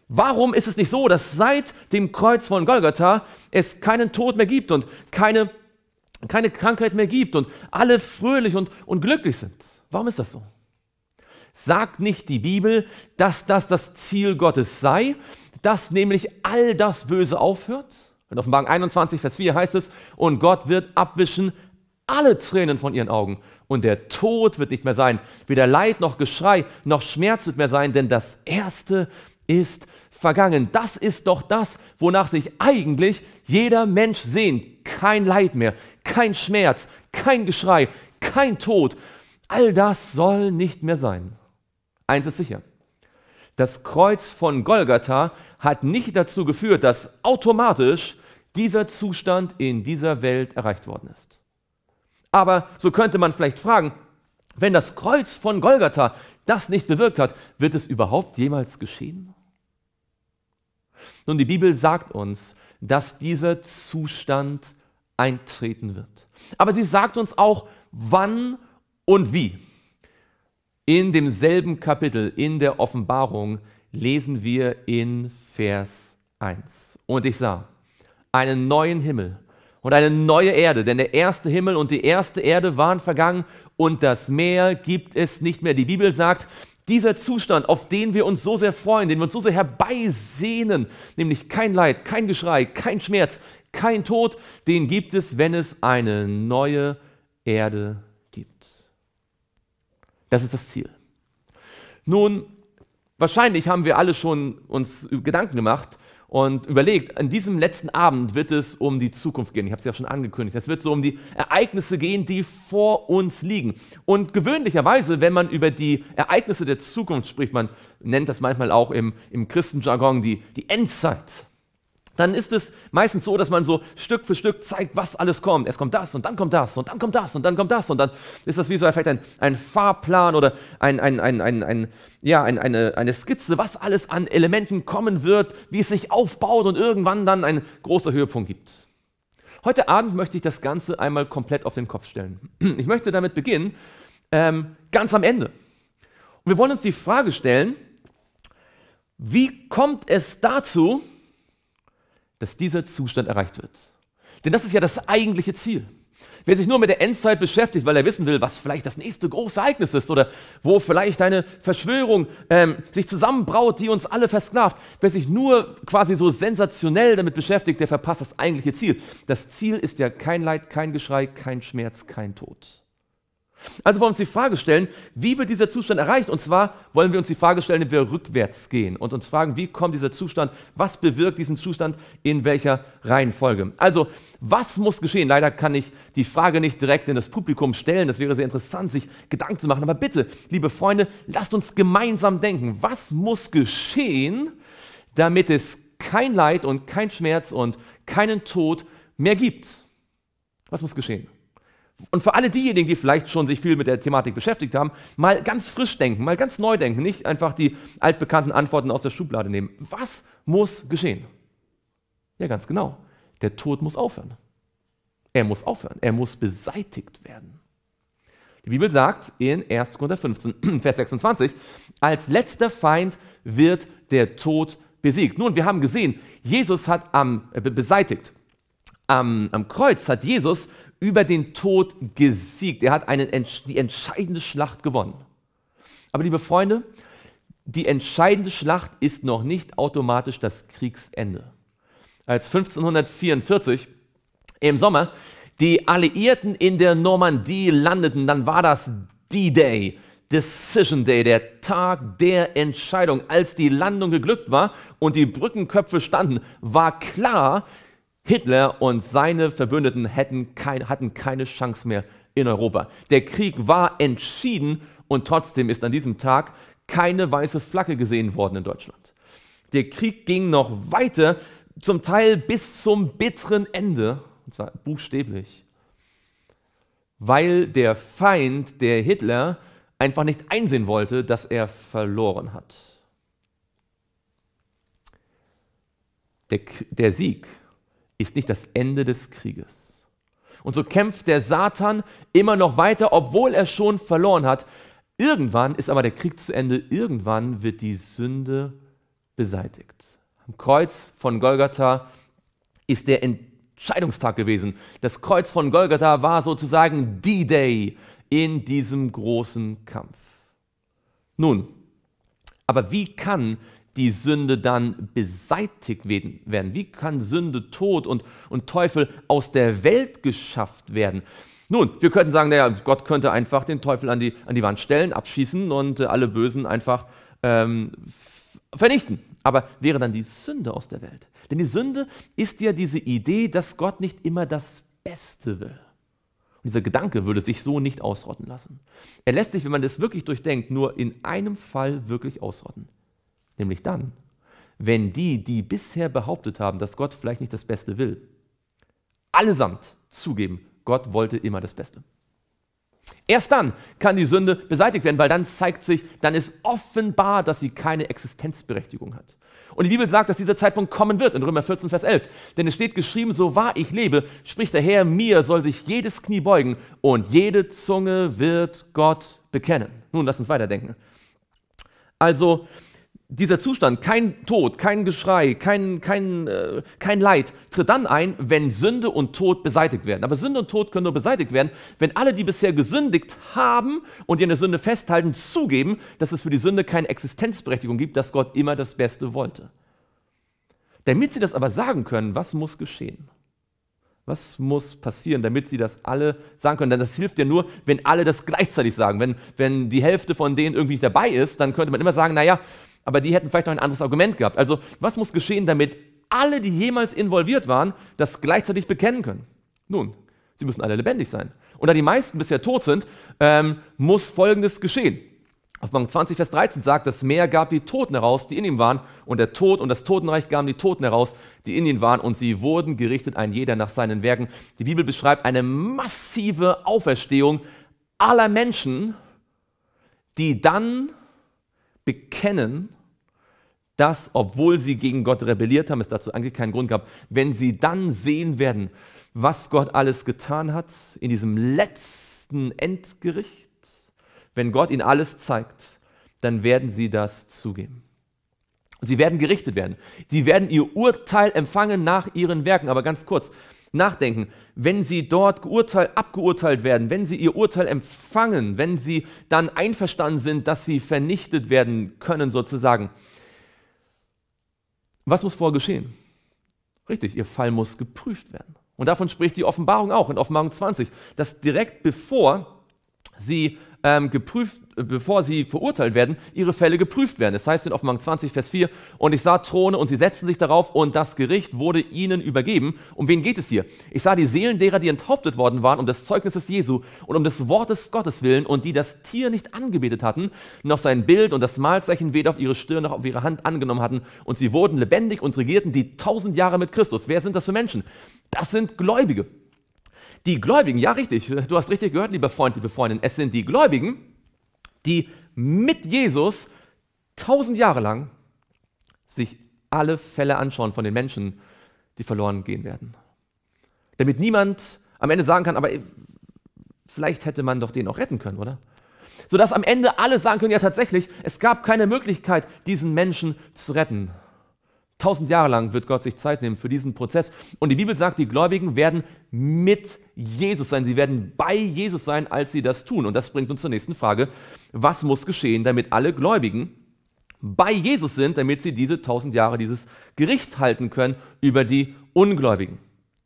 Warum ist es nicht so, dass seit dem Kreuz von Golgatha es keinen Tod mehr gibt und keine, keine Krankheit mehr gibt und alle fröhlich und, und glücklich sind? Warum ist das so? Sagt nicht die Bibel, dass das das Ziel Gottes sei, dass nämlich all das Böse aufhört? In Offenbarung 21, Vers 4 heißt es, und Gott wird abwischen alle Tränen von ihren Augen. Und der Tod wird nicht mehr sein, weder Leid noch Geschrei noch Schmerz wird mehr sein, denn das Erste ist vergangen. Das ist doch das, wonach sich eigentlich jeder Mensch sehnt. Kein Leid mehr, kein Schmerz, kein Geschrei, kein Tod. All das soll nicht mehr sein. Eins ist sicher. Das Kreuz von Golgatha hat nicht dazu geführt, dass automatisch dieser Zustand in dieser Welt erreicht worden ist. Aber so könnte man vielleicht fragen, wenn das Kreuz von Golgatha das nicht bewirkt hat, wird es überhaupt jemals geschehen? Nun, die Bibel sagt uns, dass dieser Zustand eintreten wird. Aber sie sagt uns auch, wann und wie. In demselben Kapitel in der Offenbarung lesen wir in Vers 1. Und ich sah einen neuen Himmel und eine neue Erde, denn der erste Himmel und die erste Erde waren vergangen und das Meer gibt es nicht mehr. Die Bibel sagt, dieser Zustand, auf den wir uns so sehr freuen, den wir uns so sehr herbeisehnen, nämlich kein Leid, kein Geschrei, kein Schmerz, kein Tod, den gibt es, wenn es eine neue Erde gibt. Das ist das Ziel. Nun, wahrscheinlich haben wir alle schon uns Gedanken gemacht, und überlegt, an diesem letzten Abend wird es um die Zukunft gehen. Ich habe es ja schon angekündigt. Es wird so um die Ereignisse gehen, die vor uns liegen. Und gewöhnlicherweise, wenn man über die Ereignisse der Zukunft spricht, man nennt das manchmal auch im, im Christenjargon die, die Endzeit dann ist es meistens so, dass man so Stück für Stück zeigt, was alles kommt. Erst kommt das und dann kommt das und dann kommt das und dann kommt das und dann ist das wie so vielleicht ein, ein Fahrplan oder ein, ein, ein, ein, ein, ja, ein, eine, eine Skizze, was alles an Elementen kommen wird, wie es sich aufbaut und irgendwann dann ein großer Höhepunkt gibt. Heute Abend möchte ich das Ganze einmal komplett auf den Kopf stellen. [CLEARS THROAT] Ich möchte damit beginnen, ähm, ganz am Ende. Und wir wollen uns die Frage stellen, wie kommt es dazu, dass dieser Zustand erreicht wird. Denn das ist ja das eigentliche Ziel. Wer sich nur mit der Endzeit beschäftigt, weil er wissen will, was vielleicht das nächste große Ereignis ist oder wo vielleicht eine Verschwörung ähm, sich zusammenbraut, die uns alle versklavt, wer sich nur quasi so sensationell damit beschäftigt, der verpasst das eigentliche Ziel. Das Ziel ist ja kein Leid, kein Geschrei, kein Schmerz, kein Tod. Also wollen wir uns die Frage stellen, wie wird dieser Zustand erreicht? Und zwar wollen wir uns die Frage stellen, wenn wir rückwärts gehen und uns fragen, wie kommt dieser Zustand, was bewirkt diesen Zustand, in welcher Reihenfolge? Also, was muss geschehen? Leider kann ich die Frage nicht direkt in das Publikum stellen. Das wäre sehr interessant, sich Gedanken zu machen. Aber bitte, liebe Freunde, lasst uns gemeinsam denken. Was muss geschehen, damit es kein Leid und kein Schmerz und keinen Tod mehr gibt? Was muss geschehen? Und für alle diejenigen, die vielleicht schon sich viel mit der Thematik beschäftigt haben, mal ganz frisch denken, mal ganz neu denken, nicht einfach die altbekannten Antworten aus der Schublade nehmen. Was muss geschehen? Ja, ganz genau. Der Tod muss aufhören. Er muss aufhören. Er muss beseitigt werden. Die Bibel sagt in 1. Korinther 15, [CLEARS THROAT] Vers 26, als letzter Feind wird der Tod besiegt. Nun, wir haben gesehen, Jesus hat am, äh, beseitigt. Am, am Kreuz hat Jesus über den Tod gesiegt. Er hat eine, die entscheidende Schlacht gewonnen. Aber liebe Freunde, die entscheidende Schlacht ist noch nicht automatisch das Kriegsende. Als 1544 im Sommer die Alliierten in der Normandie landeten, dann war das D-Day, Decision Day, der Tag der Entscheidung. Als die Landung geglückt war und die Brückenköpfe standen, war klar, Hitler und seine Verbündeten hätten kein, hatten keine Chance mehr in Europa. Der Krieg war entschieden und trotzdem ist an diesem Tag keine weiße Flagge gesehen worden in Deutschland. Der Krieg ging noch weiter, zum Teil bis zum bitteren Ende, und zwar buchstäblich, weil der Feind, der Hitler, einfach nicht einsehen wollte, dass er verloren hat. Der, der Sieg ist nicht das Ende des Krieges. Und so kämpft der Satan immer noch weiter, obwohl er schon verloren hat. Irgendwann ist aber der Krieg zu Ende, irgendwann wird die Sünde beseitigt. Am Kreuz von Golgatha ist der Entscheidungstag gewesen. Das Kreuz von Golgatha war sozusagen D-Day in diesem großen Kampf. Nun, aber wie kann die Sünde dann beseitigt werden? Wie kann Sünde, Tod und, und Teufel aus der Welt geschafft werden? Nun, wir könnten sagen, naja, Gott könnte einfach den Teufel an die, an die Wand stellen, abschießen und äh, alle Bösen einfach ähm, vernichten. Aber wäre dann die Sünde aus der Welt? Denn die Sünde ist ja diese Idee, dass Gott nicht immer das Beste will. Und dieser Gedanke würde sich so nicht ausrotten lassen. Er lässt sich, wenn man das wirklich durchdenkt, nur in einem Fall wirklich ausrotten. Nämlich dann, wenn die, die bisher behauptet haben, dass Gott vielleicht nicht das Beste will, allesamt zugeben, Gott wollte immer das Beste. Erst dann kann die Sünde beseitigt werden, weil dann zeigt sich, dann ist offenbar, dass sie keine Existenzberechtigung hat. Und die Bibel sagt, dass dieser Zeitpunkt kommen wird in Römer 14, Vers 11. Denn es steht geschrieben, so wahr ich lebe, spricht der Herr, mir soll sich jedes Knie beugen und jede Zunge wird Gott bekennen. Nun, lass uns weiterdenken. Also, dieser Zustand, kein Tod, kein Geschrei, kein, kein, äh, kein Leid, tritt dann ein, wenn Sünde und Tod beseitigt werden. Aber Sünde und Tod können nur beseitigt werden, wenn alle, die bisher gesündigt haben und die an der Sünde festhalten, zugeben, dass es für die Sünde keine Existenzberechtigung gibt, dass Gott immer das Beste wollte. Damit sie das aber sagen können, was muss geschehen? Was muss passieren, damit sie das alle sagen können? Denn das hilft ja nur, wenn alle das gleichzeitig sagen. Wenn, wenn die Hälfte von denen irgendwie nicht dabei ist, dann könnte man immer sagen, naja, aber die hätten vielleicht noch ein anderes Argument gehabt. Also was muss geschehen, damit alle, die jemals involviert waren, das gleichzeitig bekennen können? Nun, sie müssen alle lebendig sein. Und da die meisten bisher tot sind, ähm, muss Folgendes geschehen. Offenbarung 20, Vers 13 sagt, das Meer gab die Toten heraus, die in ihm waren, und der Tod und das Totenreich gaben die Toten heraus, die in ihm waren, und sie wurden gerichtet, ein jeder nach seinen Werken. Die Bibel beschreibt eine massive Auferstehung aller Menschen, die dann bekennen, dass, obwohl sie gegen Gott rebelliert haben, es dazu eigentlich keinen Grund gab, wenn sie dann sehen werden, was Gott alles getan hat in diesem letzten Endgericht, wenn Gott ihnen alles zeigt, dann werden sie das zugeben. Und sie werden gerichtet werden. Sie werden ihr Urteil empfangen nach ihren Werken. Aber ganz kurz, nachdenken, wenn sie dort geurteilt, abgeurteilt werden, wenn sie ihr Urteil empfangen, wenn sie dann einverstanden sind, dass sie vernichtet werden können sozusagen, was muss vorher geschehen? Richtig, ihr Fall muss geprüft werden. Und davon spricht die Offenbarung auch in Offenbarung 20, dass direkt bevor sie ähm, geprüft bevor sie verurteilt werden, ihre Fälle geprüft werden. Das heißt in Offenbarung 20, Vers 4, und ich sah Throne und sie setzten sich darauf und das Gericht wurde ihnen übergeben. Um wen geht es hier? Ich sah die Seelen derer, die enthauptet worden waren, um des Zeugnisses Jesu und um des Wortes Gottes willen und die das Tier nicht angebetet hatten, noch sein Bild und das Mahlzeichen weder auf ihre Stirn noch auf ihre Hand angenommen hatten. Und sie wurden lebendig und regierten die tausend Jahre mit Christus. Wer sind das für Menschen? Das sind Gläubige. Die Gläubigen, ja richtig, du hast richtig gehört, lieber Freund, liebe Freundin, es sind die Gläubigen, die mit Jesus tausend Jahre lang sich alle Fälle anschauen von den Menschen, die verloren gehen werden. Damit niemand am Ende sagen kann, aber vielleicht hätte man doch den auch retten können, oder? Sodass am Ende alle sagen können, ja tatsächlich, es gab keine Möglichkeit, diesen Menschen zu retten. Tausend Jahre lang wird Gott sich Zeit nehmen für diesen Prozess. Und die Bibel sagt, die Gläubigen werden mit Jesus sein. Sie werden bei Jesus sein, als sie das tun. Und das bringt uns zur nächsten Frage. Was muss geschehen, damit alle Gläubigen bei Jesus sind, damit sie diese tausend Jahre dieses Gericht halten können über die Ungläubigen?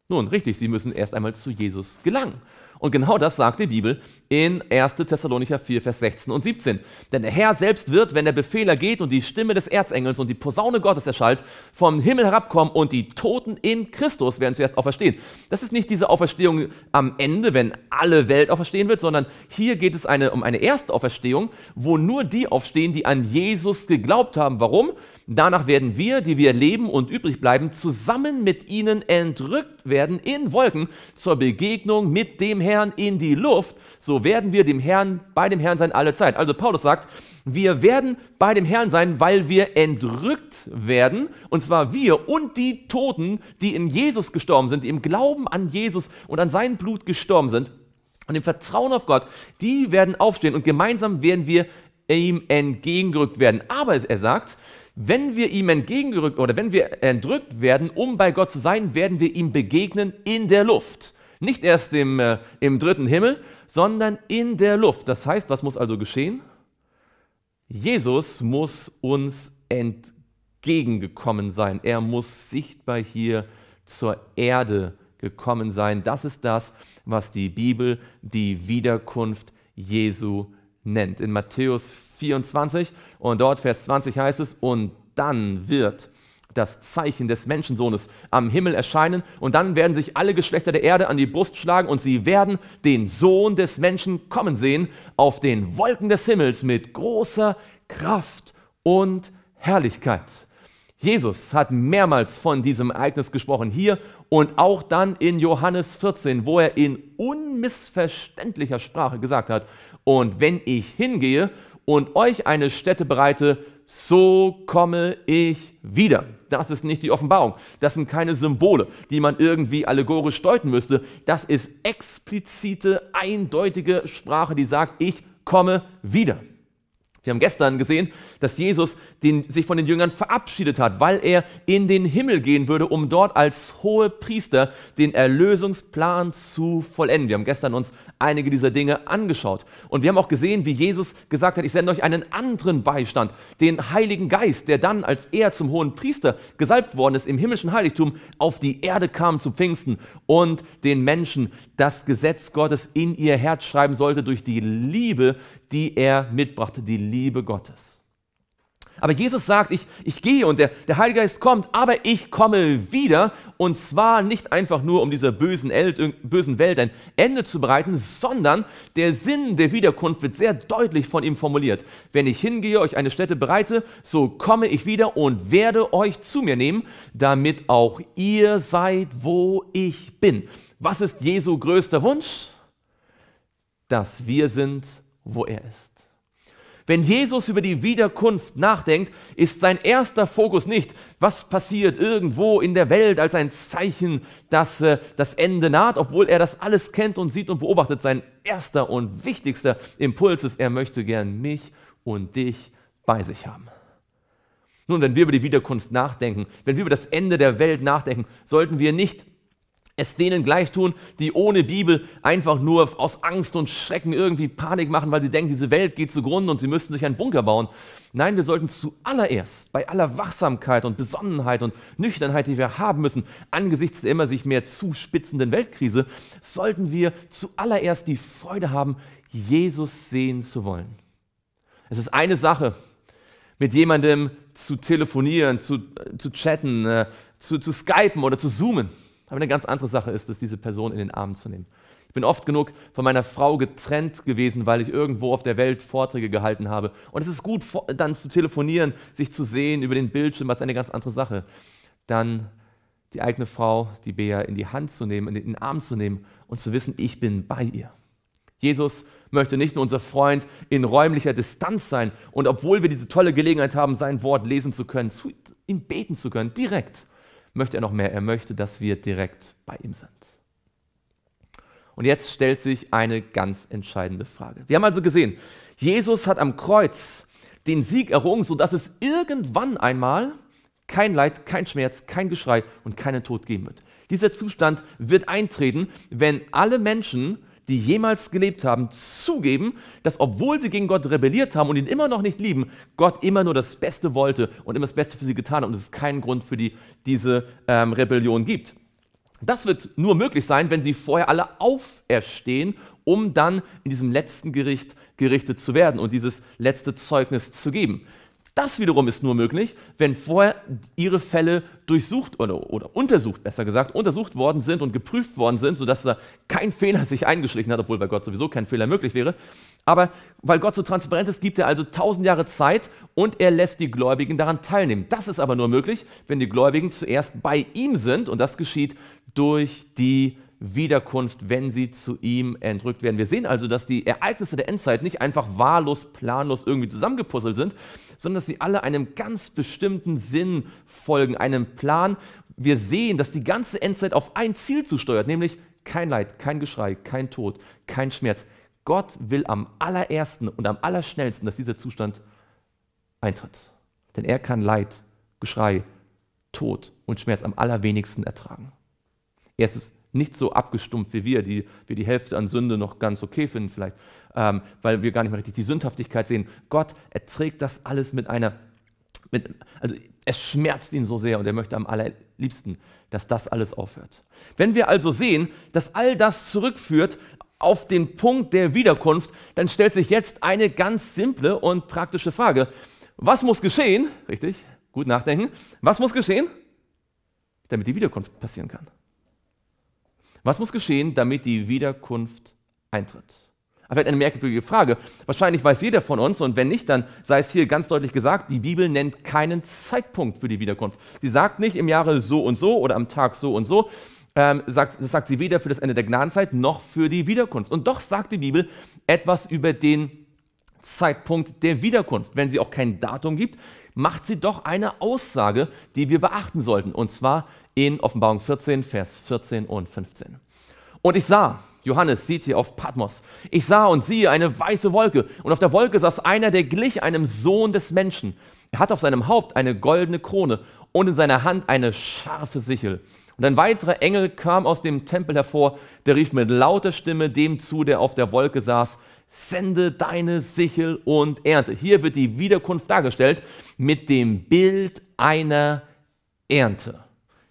Nun, richtig, sie müssen erst einmal zu Jesus gelangen. Und genau das sagt die Bibel in 1. Thessalonicher 4, Vers 16 und 17. Denn der Herr selbst wird, wenn der Befehler geht und die Stimme des Erzengels und die Posaune Gottes erschallt, vom Himmel herabkommen und die Toten in Christus werden zuerst auferstehen. Das ist nicht diese Auferstehung am Ende, wenn alle Welt auferstehen wird, sondern hier geht es eine, um eine erste Auferstehung, wo nur die aufstehen, die an Jesus geglaubt haben. Warum? Danach werden wir, die wir leben und übrig bleiben, zusammen mit ihnen entrückt werden in Wolken zur Begegnung mit dem Herrn in die Luft. So werden wir dem Herrn, bei dem Herrn sein alle Zeit. Also Paulus sagt, wir werden bei dem Herrn sein, weil wir entrückt werden. Und zwar wir und die Toten, die in Jesus gestorben sind, die im Glauben an Jesus und an sein Blut gestorben sind und im Vertrauen auf Gott, die werden aufstehen und gemeinsam werden wir ihm entgegengerückt werden. Aber er sagt, wenn wir ihm entgegengerückt oder wenn wir entrückt werden, um bei Gott zu sein, werden wir ihm begegnen in der Luft. Nicht erst im, äh, im dritten Himmel, sondern in der Luft. Das heißt, was muss also geschehen? Jesus muss uns entgegengekommen sein. Er muss sichtbar hier zur Erde gekommen sein. Das ist das, was die Bibel die Wiederkunft Jesu nennt. In Matthäus 24 und dort Vers 20 heißt es, und dann wird das Zeichen des Menschensohnes am Himmel erscheinen und dann werden sich alle Geschlechter der Erde an die Brust schlagen und sie werden den Sohn des Menschen kommen sehen auf den Wolken des Himmels mit großer Kraft und Herrlichkeit. Jesus hat mehrmals von diesem Ereignis gesprochen, hier und auch dann in Johannes 14, wo er in unmissverständlicher Sprache gesagt hat, und wenn ich hingehe und euch eine Stätte bereite, so komme ich wieder. Das ist nicht die Offenbarung. Das sind keine Symbole, die man irgendwie allegorisch deuten müsste. Das ist explizite, eindeutige Sprache, die sagt, ich komme wieder. Wir haben gestern gesehen, dass Jesus den, sich von den Jüngern verabschiedet hat, weil er in den Himmel gehen würde, um dort als hohe Priester den Erlösungsplan zu vollenden. Wir haben gestern uns einige dieser Dinge angeschaut. Und wir haben auch gesehen, wie Jesus gesagt hat, ich sende euch einen anderen Beistand, den Heiligen Geist, der dann, als er zum hohen Priester gesalbt worden ist, im himmlischen Heiligtum auf die Erde kam zu Pfingsten und den Menschen das Gesetz Gottes in ihr Herz schreiben sollte durch die Liebe, die er mitbrachte, die Liebe Gottes. Aber Jesus sagt, ich, ich gehe und der, der Heilige Geist kommt, aber ich komme wieder. Und zwar nicht einfach nur, um dieser bösen, El bösen Welt ein Ende zu bereiten, sondern der Sinn der Wiederkunft wird sehr deutlich von ihm formuliert. Wenn ich hingehe, euch eine Stätte bereite, so komme ich wieder und werde euch zu mir nehmen, damit auch ihr seid, wo ich bin. Was ist Jesu größter Wunsch? Dass wir sind, wo er ist. Wenn Jesus über die Wiederkunft nachdenkt, ist sein erster Fokus nicht, was passiert irgendwo in der Welt als ein Zeichen, dass äh, das Ende naht, obwohl er das alles kennt und sieht und beobachtet. Sein erster und wichtigster Impuls ist, er möchte gern mich und dich bei sich haben. Nun, wenn wir über die Wiederkunft nachdenken, wenn wir über das Ende der Welt nachdenken, sollten wir nicht es denen gleich tun, die ohne Bibel einfach nur aus Angst und Schrecken irgendwie Panik machen, weil sie denken, diese Welt geht zugrunde und sie müssten sich einen Bunker bauen. Nein, wir sollten zuallererst bei aller Wachsamkeit und Besonnenheit und Nüchternheit, die wir haben müssen, angesichts der immer sich mehr zuspitzenden Weltkrise, sollten wir zuallererst die Freude haben, Jesus sehen zu wollen. Es ist eine Sache, mit jemandem zu telefonieren, zu, äh, zu chatten, äh, zu, zu skypen oder zu zoomen. Aber eine ganz andere Sache ist es, diese Person in den Arm zu nehmen. Ich bin oft genug von meiner Frau getrennt gewesen, weil ich irgendwo auf der Welt Vorträge gehalten habe. Und es ist gut, dann zu telefonieren, sich zu sehen über den Bildschirm, was eine ganz andere Sache. Dann die eigene Frau, die Bea, in die Hand zu nehmen, in den Arm zu nehmen und zu wissen, ich bin bei ihr. Jesus möchte nicht nur unser Freund in räumlicher Distanz sein und obwohl wir diese tolle Gelegenheit haben, sein Wort lesen zu können, zu ihm beten zu können, direkt, möchte er noch mehr. Er möchte, dass wir direkt bei ihm sind. Und jetzt stellt sich eine ganz entscheidende Frage. Wir haben also gesehen, Jesus hat am Kreuz den Sieg errungen, sodass es irgendwann einmal kein Leid, kein Schmerz, kein Geschrei und keinen Tod geben wird. Dieser Zustand wird eintreten, wenn alle Menschen die jemals gelebt haben, zugeben, dass obwohl sie gegen Gott rebelliert haben und ihn immer noch nicht lieben, Gott immer nur das Beste wollte und immer das Beste für sie getan hat und es keinen Grund für die, diese ähm, Rebellion gibt. Das wird nur möglich sein, wenn sie vorher alle auferstehen, um dann in diesem letzten Gericht gerichtet zu werden und dieses letzte Zeugnis zu geben. Das wiederum ist nur möglich, wenn vorher ihre Fälle durchsucht oder, oder untersucht, besser gesagt, untersucht worden sind und geprüft worden sind, sodass da kein Fehler sich eingeschlichen hat, obwohl bei Gott sowieso kein Fehler möglich wäre. Aber weil Gott so transparent ist, gibt er also tausend Jahre Zeit und er lässt die Gläubigen daran teilnehmen. Das ist aber nur möglich, wenn die Gläubigen zuerst bei ihm sind und das geschieht durch die Wiederkunft, wenn sie zu ihm entrückt werden. Wir sehen also, dass die Ereignisse der Endzeit nicht einfach wahllos, planlos irgendwie zusammengepuzzelt sind, sondern dass sie alle einem ganz bestimmten Sinn folgen, einem Plan. Wir sehen, dass die ganze Endzeit auf ein Ziel zusteuert, nämlich kein Leid, kein Geschrei, kein Tod, kein Schmerz. Gott will am allerersten und am allerschnellsten, dass dieser Zustand eintritt. Denn er kann Leid, Geschrei, Tod und Schmerz am allerwenigsten ertragen. Er ist nicht so abgestumpft wie wir, die wir die Hälfte an Sünde noch ganz okay finden vielleicht, ähm, weil wir gar nicht mehr richtig die Sündhaftigkeit sehen. Gott erträgt das alles mit einer, mit, also es schmerzt ihn so sehr und er möchte am allerliebsten, dass das alles aufhört. Wenn wir also sehen, dass all das zurückführt auf den Punkt der Wiederkunft, dann stellt sich jetzt eine ganz simple und praktische Frage. Was muss geschehen, richtig, gut nachdenken, was muss geschehen, damit die Wiederkunft passieren kann? Was muss geschehen, damit die Wiederkunft eintritt? Aber vielleicht eine merkwürdige Frage. Wahrscheinlich weiß jeder von uns, und wenn nicht, dann sei es hier ganz deutlich gesagt, die Bibel nennt keinen Zeitpunkt für die Wiederkunft. Sie sagt nicht im Jahre so und so oder am Tag so und so, ähm, sagt, das sagt sie weder für das Ende der Gnadenzeit noch für die Wiederkunft. Und doch sagt die Bibel etwas über den Zeitpunkt der Wiederkunft, wenn sie auch kein Datum gibt, macht sie doch eine Aussage, die wir beachten sollten, und zwar in Offenbarung 14, Vers 14 und 15. Und ich sah, Johannes sieht hier auf Patmos, ich sah und siehe eine weiße Wolke, und auf der Wolke saß einer, der glich einem Sohn des Menschen. Er hat auf seinem Haupt eine goldene Krone und in seiner Hand eine scharfe Sichel. Und ein weiterer Engel kam aus dem Tempel hervor, der rief mit lauter Stimme dem zu, der auf der Wolke saß, sende deine Sichel und Ernte. Hier wird die Wiederkunft dargestellt mit dem Bild einer Ernte.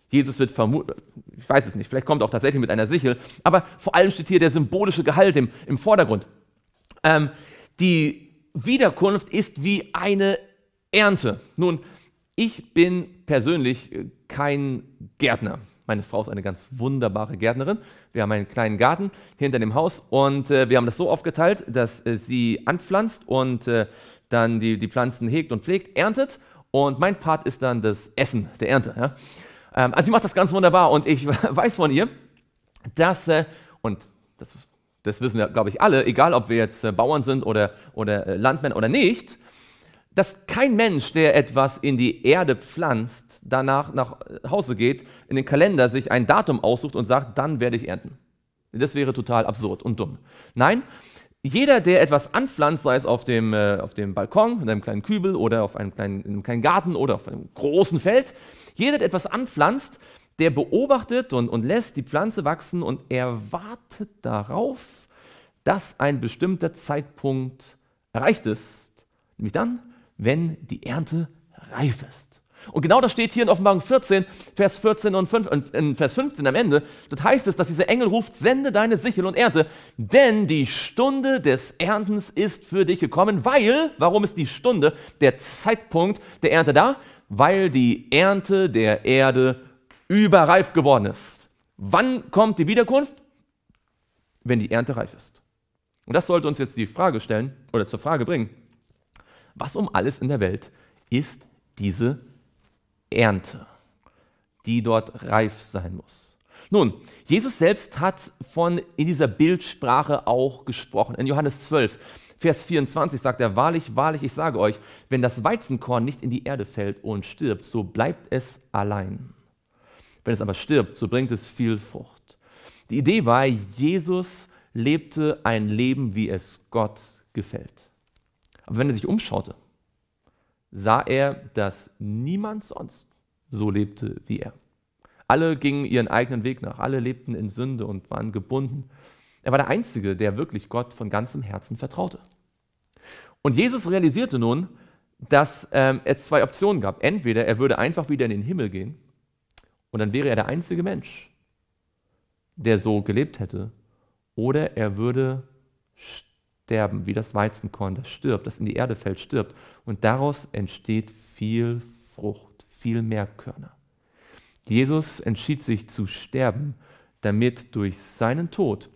Jesus wird vermutet, ich weiß es nicht, vielleicht kommt er auch tatsächlich mit einer Sichel, aber vor allem steht hier der symbolische Gehalt im, im Vordergrund. Ähm, die Wiederkunft ist wie eine Ernte. Nun, ich bin persönlich kein Gärtner. Meine Frau ist eine ganz wunderbare Gärtnerin. Wir haben einen kleinen Garten hinter dem Haus und äh, wir haben das so aufgeteilt, dass äh, sie anpflanzt und äh, dann die, die Pflanzen hegt und pflegt, erntet und mein Part ist dann das Essen der Ernte. Ja? Ähm, also sie macht das ganz wunderbar und ich [LAUGHS] weiß von ihr, dass, äh, und das, das wissen wir, glaube ich, alle, egal ob wir jetzt äh, Bauern sind oder, oder äh, Landmänner oder nicht, dass kein Mensch, der etwas in die Erde pflanzt, danach nach Hause geht, in den Kalender sich ein Datum aussucht und sagt, dann werde ich ernten. Das wäre total absurd und dumm. Nein, jeder, der etwas anpflanzt, sei es auf dem, äh, auf dem Balkon, in einem kleinen Kübel oder auf einem kleinen, in einem kleinen Garten oder auf einem großen Feld, jeder, der etwas anpflanzt, der beobachtet und, und lässt die Pflanze wachsen und erwartet darauf, dass ein bestimmter Zeitpunkt erreicht ist. Nämlich dann, wenn die Ernte reif ist. Und genau das steht hier in Offenbarung 14, Vers 14 und 5, in Vers 15 am Ende. Dort heißt es, dass dieser Engel ruft, sende deine Sichel und Ernte, denn die Stunde des Erntens ist für dich gekommen, weil, warum ist die Stunde, der Zeitpunkt der Ernte da? Weil die Ernte der Erde überreif geworden ist. Wann kommt die Wiederkunft? Wenn die Ernte reif ist. Und das sollte uns jetzt die Frage stellen oder zur Frage bringen, was um alles in der Welt ist diese Ernte, die dort reif sein muss? Nun, Jesus selbst hat von in dieser Bildsprache auch gesprochen. In Johannes 12, Vers 24 sagt er, wahrlich, wahrlich, ich sage euch, wenn das Weizenkorn nicht in die Erde fällt und stirbt, so bleibt es allein. Wenn es aber stirbt, so bringt es viel Frucht. Die Idee war, Jesus lebte ein Leben, wie es Gott gefällt. Aber wenn er sich umschaute, sah er, dass niemand sonst so lebte wie er. Alle gingen ihren eigenen Weg nach, alle lebten in Sünde und waren gebunden. Er war der Einzige, der wirklich Gott von ganzem Herzen vertraute. Und Jesus realisierte nun, dass ähm, es zwei Optionen gab. Entweder er würde einfach wieder in den Himmel gehen und dann wäre er der einzige Mensch, der so gelebt hätte, oder er würde sterben, wie das Weizenkorn, das stirbt, das in die Erde fällt, stirbt. Und daraus entsteht viel Frucht, viel mehr Körner. Jesus entschied sich zu sterben, damit durch seinen Tod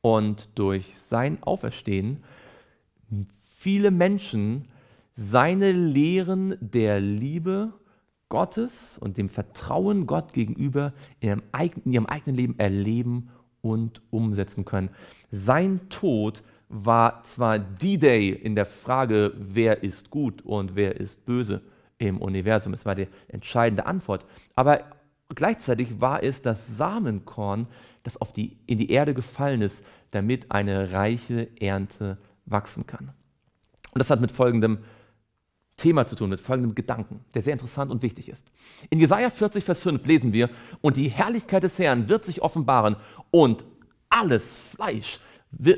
und durch sein Auferstehen viele Menschen seine Lehren der Liebe Gottes und dem Vertrauen Gott gegenüber in ihrem, eigenen, in ihrem eigenen Leben erleben und umsetzen können. Sein Tod war zwar D-Day in der Frage, wer ist gut und wer ist böse im Universum. Es war die entscheidende Antwort. Aber gleichzeitig war es das Samenkorn, das auf die, in die Erde gefallen ist, damit eine reiche Ernte wachsen kann. Und das hat mit folgendem Thema zu tun, mit folgendem Gedanken, der sehr interessant und wichtig ist. In Jesaja 40, Vers 5 lesen wir: Und die Herrlichkeit des Herrn wird sich offenbaren und alles Fleisch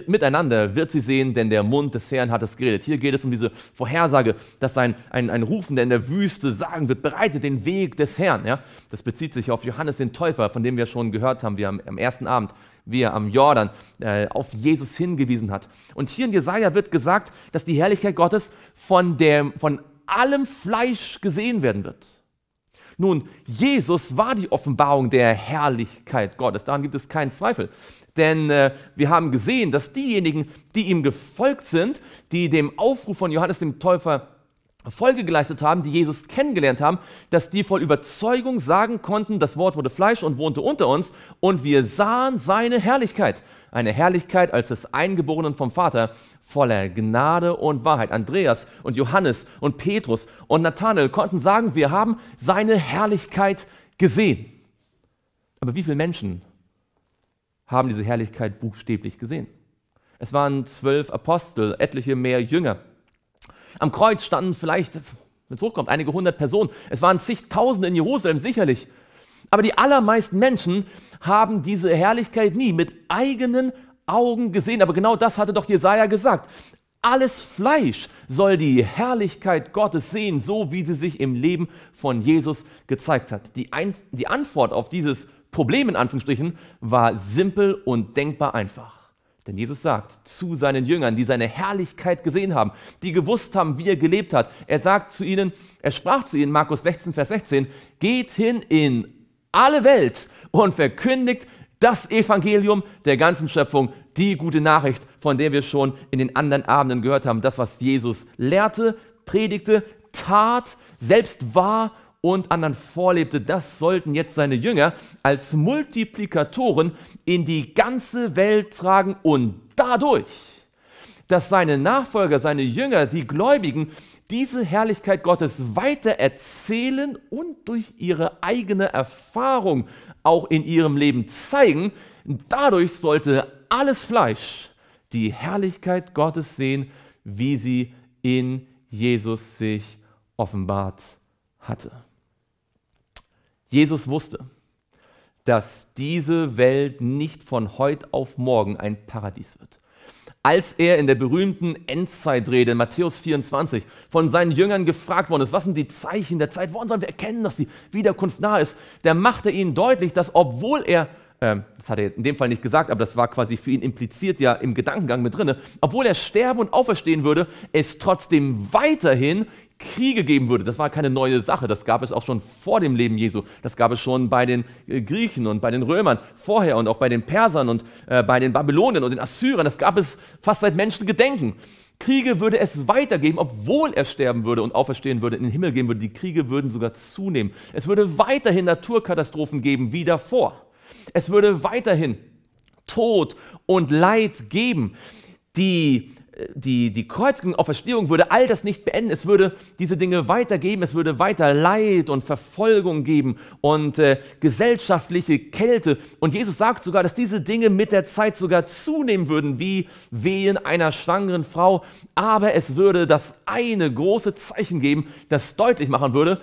miteinander wird sie sehen, denn der Mund des Herrn hat es geredet. Hier geht es um diese Vorhersage, dass ein, ein, ein Rufender in der Wüste sagen wird, bereitet den Weg des Herrn. Ja? Das bezieht sich auf Johannes den Täufer, von dem wir schon gehört haben, wie am, am ersten Abend, wie er am Jordan äh, auf Jesus hingewiesen hat. Und hier in Jesaja wird gesagt, dass die Herrlichkeit Gottes von, dem, von allem Fleisch gesehen werden wird. Nun, Jesus war die Offenbarung der Herrlichkeit Gottes, daran gibt es keinen Zweifel. Denn äh, wir haben gesehen, dass diejenigen, die ihm gefolgt sind, die dem Aufruf von Johannes dem Täufer Folge geleistet haben, die Jesus kennengelernt haben, dass die voll Überzeugung sagen konnten, das Wort wurde Fleisch und wohnte unter uns und wir sahen seine Herrlichkeit. Eine Herrlichkeit als des Eingeborenen vom Vater, voller Gnade und Wahrheit. Andreas und Johannes und Petrus und Nathanael konnten sagen, wir haben seine Herrlichkeit gesehen. Aber wie viele Menschen haben diese Herrlichkeit buchstäblich gesehen. Es waren zwölf Apostel, etliche mehr Jünger. Am Kreuz standen vielleicht, wenn es hochkommt, einige hundert Personen. Es waren zigtausende in Jerusalem, sicherlich. Aber die allermeisten Menschen haben diese Herrlichkeit nie mit eigenen Augen gesehen. Aber genau das hatte doch Jesaja gesagt. Alles Fleisch soll die Herrlichkeit Gottes sehen, so wie sie sich im Leben von Jesus gezeigt hat. Die, Ein die Antwort auf dieses Problem in Anführungsstrichen war simpel und denkbar einfach. Denn Jesus sagt zu seinen Jüngern, die seine Herrlichkeit gesehen haben, die gewusst haben, wie er gelebt hat, er sagt zu ihnen, er sprach zu ihnen, Markus 16, Vers 16, geht hin in alle Welt und verkündigt das Evangelium der ganzen Schöpfung, die gute Nachricht, von der wir schon in den anderen Abenden gehört haben, das, was Jesus lehrte, predigte, tat, selbst war und anderen vorlebte, das sollten jetzt seine Jünger als Multiplikatoren in die ganze Welt tragen und dadurch, dass seine Nachfolger, seine Jünger, die Gläubigen, diese Herrlichkeit Gottes weiter erzählen und durch ihre eigene Erfahrung auch in ihrem Leben zeigen, dadurch sollte alles Fleisch die Herrlichkeit Gottes sehen, wie sie in Jesus sich offenbart hatte. Jesus wusste, dass diese Welt nicht von heute auf morgen ein Paradies wird. Als er in der berühmten Endzeitrede in Matthäus 24 von seinen Jüngern gefragt worden ist, was sind die Zeichen der Zeit, woran sollen wir erkennen, dass die Wiederkunft nahe ist, da machte ihnen deutlich, dass obwohl er ähm, das hat er in dem Fall nicht gesagt, aber das war quasi für ihn impliziert ja im Gedankengang mit drin, obwohl er sterben und auferstehen würde, es trotzdem weiterhin Kriege geben würde. Das war keine neue Sache. Das gab es auch schon vor dem Leben Jesu. Das gab es schon bei den äh, Griechen und bei den Römern vorher und auch bei den Persern und äh, bei den Babylonern und den Assyrern. Das gab es fast seit Menschengedenken. Kriege würde es weitergeben, obwohl er sterben würde und auferstehen würde, in den Himmel gehen würde. Die Kriege würden sogar zunehmen. Es würde weiterhin Naturkatastrophen geben wie davor. Es würde weiterhin Tod und Leid geben. Die die, die Kreuzigung und Auferstehung würde all das nicht beenden. Es würde diese Dinge weitergeben, es würde weiter Leid und Verfolgung geben und äh, gesellschaftliche Kälte. Und Jesus sagt sogar, dass diese Dinge mit der Zeit sogar zunehmen würden, wie Wehen einer schwangeren Frau. Aber es würde das eine große Zeichen geben, das deutlich machen würde,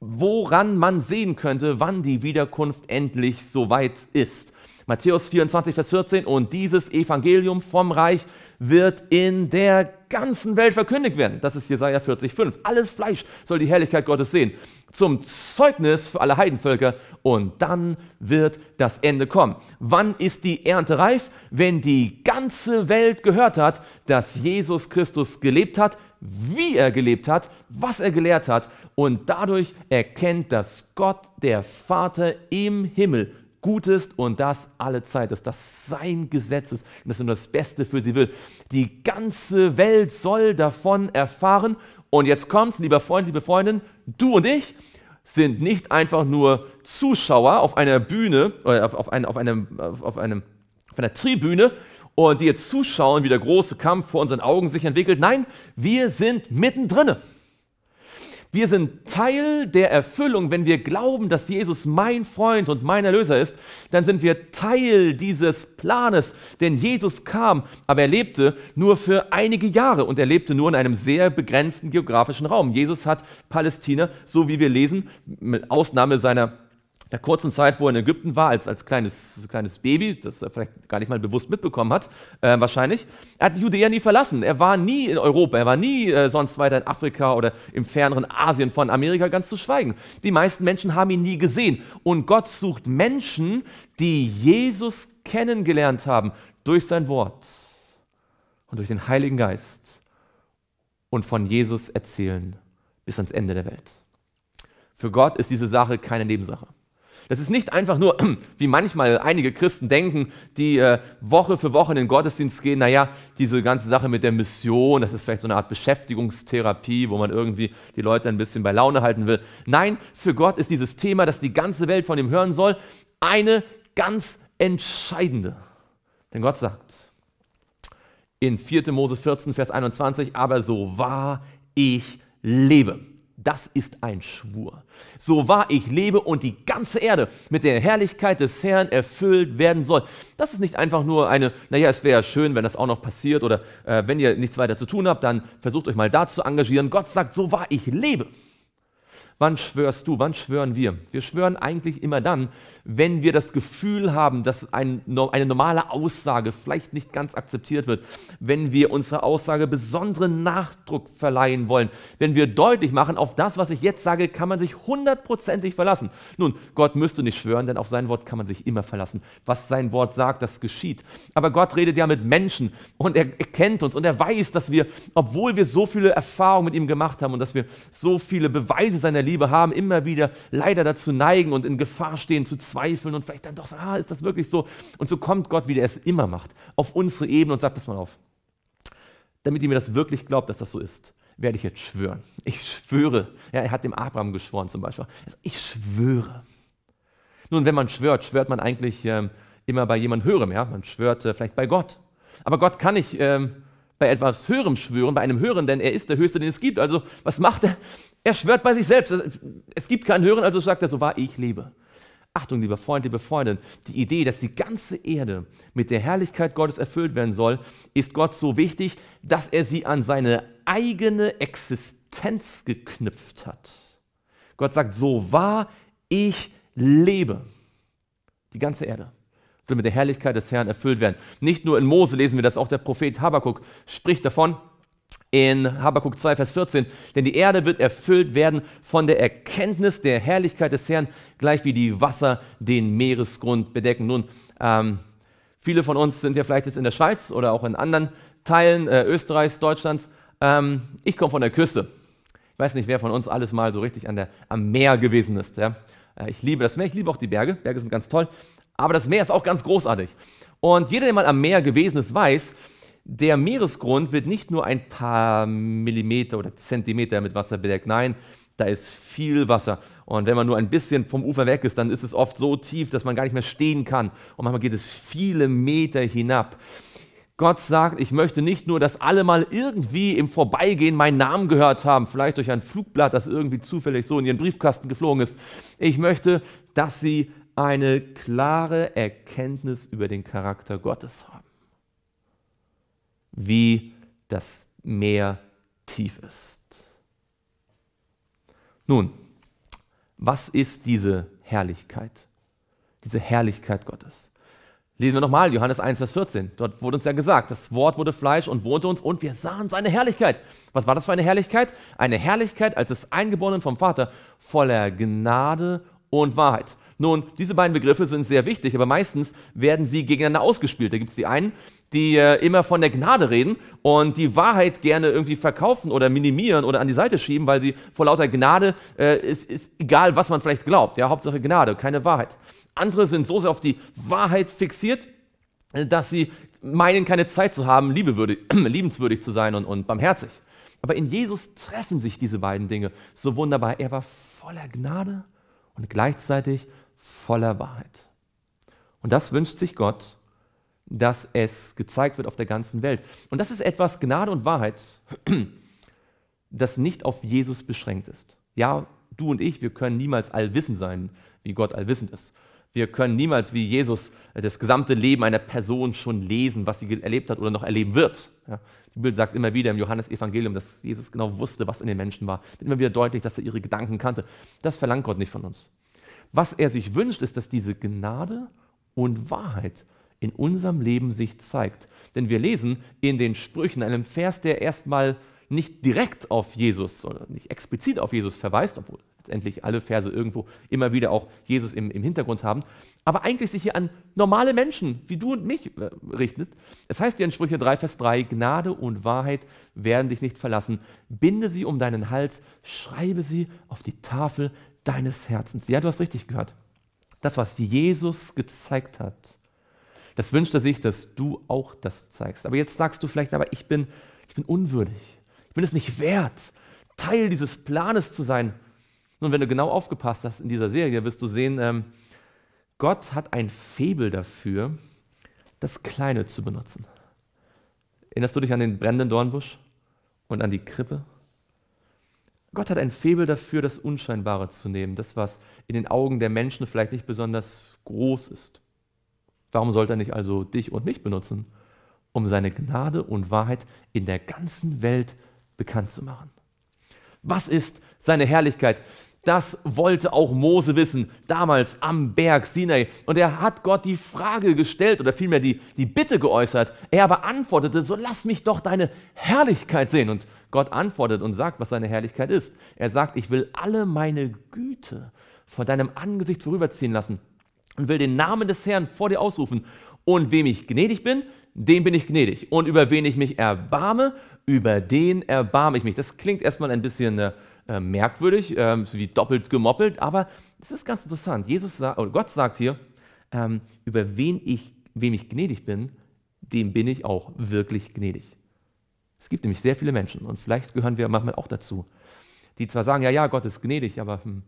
woran man sehen könnte, wann die Wiederkunft endlich soweit ist. Matthäus 24, Vers 14, und dieses Evangelium vom Reich wird in der ganzen Welt verkündigt werden. Das ist Jesaja 40,5. Alles Fleisch soll die Herrlichkeit Gottes sehen. Zum Zeugnis für alle Heidenvölker. Und dann wird das Ende kommen. Wann ist die Ernte reif? Wenn die ganze Welt gehört hat, dass Jesus Christus gelebt hat, wie er gelebt hat, was er gelehrt hat und dadurch erkennt, dass Gott der Vater im Himmel Gutes und das alle Zeit, dass das sein Gesetz ist und dass er das Beste für sie will. Die ganze Welt soll davon erfahren. Und jetzt kommt's, lieber Freund, liebe Freundin, du und ich sind nicht einfach nur Zuschauer auf einer Bühne oder äh, auf, auf, ein, auf, einem, auf, einem, auf einer Tribüne und die jetzt zuschauen, wie der große Kampf vor unseren Augen sich entwickelt. Nein, wir sind mittendrin. Wir sind Teil der Erfüllung, wenn wir glauben, dass Jesus mein Freund und mein Erlöser ist, dann sind wir Teil dieses Planes, denn Jesus kam, aber er lebte nur für einige Jahre und er lebte nur in einem sehr begrenzten geografischen Raum. Jesus hat Palästina, so wie wir lesen, mit Ausnahme seiner der kurzen Zeit, wo er in Ägypten war, als, als kleines, kleines Baby, das er vielleicht gar nicht mal bewusst mitbekommen hat, äh, wahrscheinlich, er hat Judäa nie verlassen. Er war nie in Europa, er war nie äh, sonst weiter in Afrika oder im ferneren Asien von Amerika, ganz zu schweigen. Die meisten Menschen haben ihn nie gesehen. Und Gott sucht Menschen, die Jesus kennengelernt haben durch sein Wort und durch den Heiligen Geist und von Jesus erzählen bis ans Ende der Welt. Für Gott ist diese Sache keine Nebensache. Das ist nicht einfach nur, [CLEARS THROAT] wie manchmal einige Christen denken, die äh, Woche für Woche in den Gottesdienst gehen, naja, diese ganze Sache mit der Mission, das ist vielleicht so eine Art Beschäftigungstherapie, wo man irgendwie die Leute ein bisschen bei Laune halten will. Nein, für Gott ist dieses Thema, dass die ganze Welt von ihm hören soll, eine ganz entscheidende. Denn Gott sagt in 4. Mose 14, Vers 21, aber so wahr ich lebe. Das ist ein Schwur. So wahr ich lebe und die ganze Erde mit der Herrlichkeit des Herrn erfüllt werden soll. Das ist nicht einfach nur eine, naja, es wäre ja schön, wenn das auch noch passiert oder äh, wenn ihr nichts weiter zu tun habt, dann versucht euch mal da zu engagieren. Gott sagt, so wahr ich lebe. Wann schwörst du? Wann schwören wir? Wir schwören eigentlich immer dann, wenn wir das Gefühl haben, dass ein, eine normale Aussage vielleicht nicht ganz akzeptiert wird, wenn wir unserer Aussage besonderen Nachdruck verleihen wollen, wenn wir deutlich machen, auf das, was ich jetzt sage, kann man sich hundertprozentig verlassen. Nun, Gott müsste nicht schwören, denn auf sein Wort kann man sich immer verlassen. Was sein Wort sagt, das geschieht. Aber Gott redet ja mit Menschen und er kennt uns und er weiß, dass wir, obwohl wir so viele Erfahrungen mit ihm gemacht haben und dass wir so viele Beweise seiner Liebe haben, immer wieder leider dazu neigen und in Gefahr stehen, zu zweifeln zweifeln und vielleicht dann doch sagen, ah, ist das wirklich so? Und so kommt Gott, wie er es immer macht, auf unsere Ebene und sagt, pass mal auf, damit ihr mir das wirklich glaubt, dass das so ist werde ich jetzt schwören. Ich schwöre. Ja, er hat dem Abraham geschworen zum Beispiel. Also ich schwöre. Nun, wenn man schwört, schwört man eigentlich ähm, immer bei jemand Höherem. Ja? Man schwört äh, vielleicht bei Gott. Aber Gott kann nicht ähm, bei etwas Höherem schwören, bei einem Höheren, denn er ist der Höchste, den es gibt. Also was macht er? Er schwört bei sich selbst. Es gibt keinen Höheren, also sagt er, so wahr ich lebe. Achtung, lieber Freund, liebe Freundin, die Idee, dass die ganze Erde mit der Herrlichkeit Gottes erfüllt werden soll, ist Gott so wichtig, dass er sie an seine eigene Existenz geknüpft hat. Gott sagt, so wahr ich lebe, die ganze Erde soll mit der Herrlichkeit des Herrn erfüllt werden. Nicht nur in Mose lesen wir das, auch der Prophet Habakkuk spricht davon, in Habakkuk 2, Vers 14. Denn die Erde wird erfüllt werden von der Erkenntnis der Herrlichkeit des Herrn, gleich wie die Wasser den Meeresgrund bedecken. Nun, ähm, viele von uns sind ja vielleicht jetzt in der Schweiz oder auch in anderen Teilen äh, Österreichs, Deutschlands. Ähm, ich komme von der Küste. Ich weiß nicht, wer von uns alles mal so richtig an der, am Meer gewesen ist. Ja? Äh, ich liebe das Meer, ich liebe auch die Berge. Berge sind ganz toll. Aber das Meer ist auch ganz großartig. Und jeder, der mal am Meer gewesen ist, weiß, der Meeresgrund wird nicht nur ein paar Millimeter oder Zentimeter mit Wasser bedeckt, nein, da ist viel Wasser. Und wenn man nur ein bisschen vom Ufer weg ist, dann ist es oft so tief, dass man gar nicht mehr stehen kann. Und manchmal geht es viele Meter hinab. Gott sagt, ich möchte nicht nur, dass alle mal irgendwie im Vorbeigehen meinen Namen gehört haben, vielleicht durch ein Flugblatt, das irgendwie zufällig so in ihren Briefkasten geflogen ist. Ich möchte, dass sie eine klare Erkenntnis über den Charakter Gottes haben wie das Meer tief ist. Nun, was ist diese Herrlichkeit? Diese Herrlichkeit Gottes. Lesen wir nochmal Johannes 1, Vers 14. Dort wurde uns ja gesagt, das Wort wurde Fleisch und wohnte uns und wir sahen seine Herrlichkeit. Was war das für eine Herrlichkeit? Eine Herrlichkeit als des Eingeborenen vom Vater, voller Gnade und Wahrheit. Nun, diese beiden Begriffe sind sehr wichtig, aber meistens werden sie gegeneinander ausgespielt. Da gibt es die einen, die äh, immer von der Gnade reden und die Wahrheit gerne irgendwie verkaufen oder minimieren oder an die Seite schieben, weil sie vor lauter Gnade äh, ist, ist egal, was man vielleicht glaubt. Ja, Hauptsache Gnade, keine Wahrheit. Andere sind so sehr auf die Wahrheit fixiert, äh, dass sie meinen, keine Zeit zu haben, [CLEARS THROAT] liebenswürdig zu sein und, und barmherzig. Aber in Jesus treffen sich diese beiden Dinge so wunderbar. Er war voller Gnade und gleichzeitig voller Wahrheit. Und das wünscht sich Gott, dass es gezeigt wird auf der ganzen Welt. Und das ist etwas, Gnade und Wahrheit, [CLEARS THROAT] das nicht auf Jesus beschränkt ist. Ja, du und ich, wir können niemals allwissend sein, wie Gott allwissend ist. Wir können niemals wie Jesus äh, das gesamte Leben einer Person schon lesen, was sie erlebt hat oder noch erleben wird. Ja, die Bibel sagt immer wieder im Johannesevangelium, dass Jesus genau wusste, was in den Menschen war. Immer wieder deutlich, dass er ihre Gedanken kannte. Das verlangt Gott nicht von uns. Was er sich wünscht, ist, dass diese Gnade und Wahrheit in unserem Leben sich zeigt. Denn wir lesen in den Sprüchen, einen Vers, der erstmal nicht direkt auf Jesus, sondern nicht explizit auf Jesus verweist, obwohl letztendlich alle Verse irgendwo immer wieder auch Jesus im, im Hintergrund haben, aber eigentlich sich hier an normale Menschen wie du und mich äh, richtet. Es heißt hier in Sprüche 3, Vers 3, Gnade und Wahrheit werden dich nicht verlassen. Binde sie um deinen Hals, schreibe sie auf die Tafel deines Herzens. Ja, du hast richtig gehört. Das, was Jesus gezeigt hat, das wünscht er sich, dass du auch das zeigst. Aber jetzt sagst du vielleicht, aber ich bin, ich bin unwürdig. Ich bin es nicht wert, Teil dieses Planes zu sein. Nun, wenn du genau aufgepasst hast in dieser Serie, wirst du sehen, ähm, Gott hat ein Febel dafür, das Kleine zu benutzen. Erinnerst du dich an den brennenden Dornbusch und an die Krippe? Gott hat ein Febel dafür, das Unscheinbare zu nehmen, das, was in den Augen der Menschen vielleicht nicht besonders groß ist. Warum sollte er nicht also dich und mich benutzen, um seine Gnade und Wahrheit in der ganzen Welt bekannt zu machen? Was ist seine Herrlichkeit? Das wollte auch Mose wissen, damals am Berg Sinai. Und er hat Gott die Frage gestellt oder vielmehr die, die Bitte geäußert. Er beantwortete, so lass mich doch deine Herrlichkeit sehen. Und Gott antwortet und sagt, was seine Herrlichkeit ist. Er sagt, ich will alle meine Güte vor deinem Angesicht vorüberziehen lassen und will den Namen des Herrn vor dir ausrufen. Und wem ich gnädig bin, dem bin ich gnädig. Und über wen ich mich erbarme, über den erbarme ich mich. Das klingt erstmal ein bisschen äh, merkwürdig, äh, so wie doppelt gemoppelt, aber es ist ganz interessant. Jesus sagt, oder Gott sagt hier, ähm, über wen ich, wem ich gnädig bin, dem bin ich auch wirklich gnädig. Es gibt nämlich sehr viele Menschen und vielleicht gehören wir manchmal auch dazu, die zwar sagen, ja, ja, Gott ist gnädig, aber hm,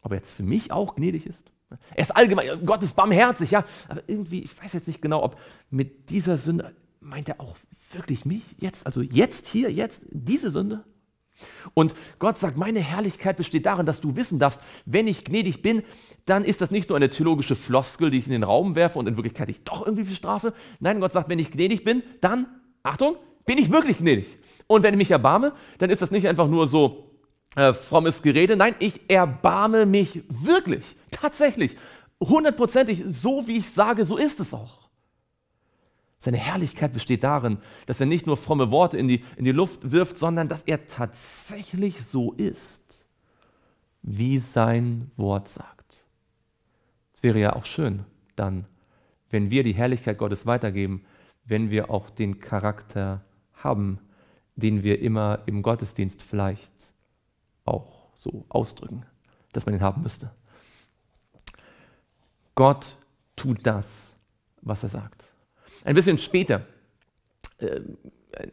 ob er jetzt für mich auch gnädig ist? Er ist allgemein, Gott ist barmherzig, ja, aber irgendwie, ich weiß jetzt nicht genau, ob mit dieser Sünde meint er auch wirklich mich jetzt, also jetzt hier, jetzt diese Sünde? Und Gott sagt, meine Herrlichkeit besteht darin, dass du wissen darfst, wenn ich gnädig bin, dann ist das nicht nur eine theologische Floskel, die ich in den Raum werfe und in Wirklichkeit ich doch irgendwie bestrafe. Nein, Gott sagt, wenn ich gnädig bin, dann, Achtung, bin ich wirklich gnädig? Und wenn ich mich erbarme, dann ist das nicht einfach nur so äh, frommes Gerede. Nein, ich erbarme mich wirklich, tatsächlich, hundertprozentig, so wie ich sage, so ist es auch. Seine Herrlichkeit besteht darin, dass er nicht nur fromme Worte in die, in die Luft wirft, sondern dass er tatsächlich so ist, wie sein Wort sagt. Es wäre ja auch schön dann, wenn wir die Herrlichkeit Gottes weitergeben, wenn wir auch den Charakter haben, den wir immer im Gottesdienst vielleicht auch so ausdrücken, dass man den haben müsste. Gott tut das, was er sagt. Ein bisschen später, äh,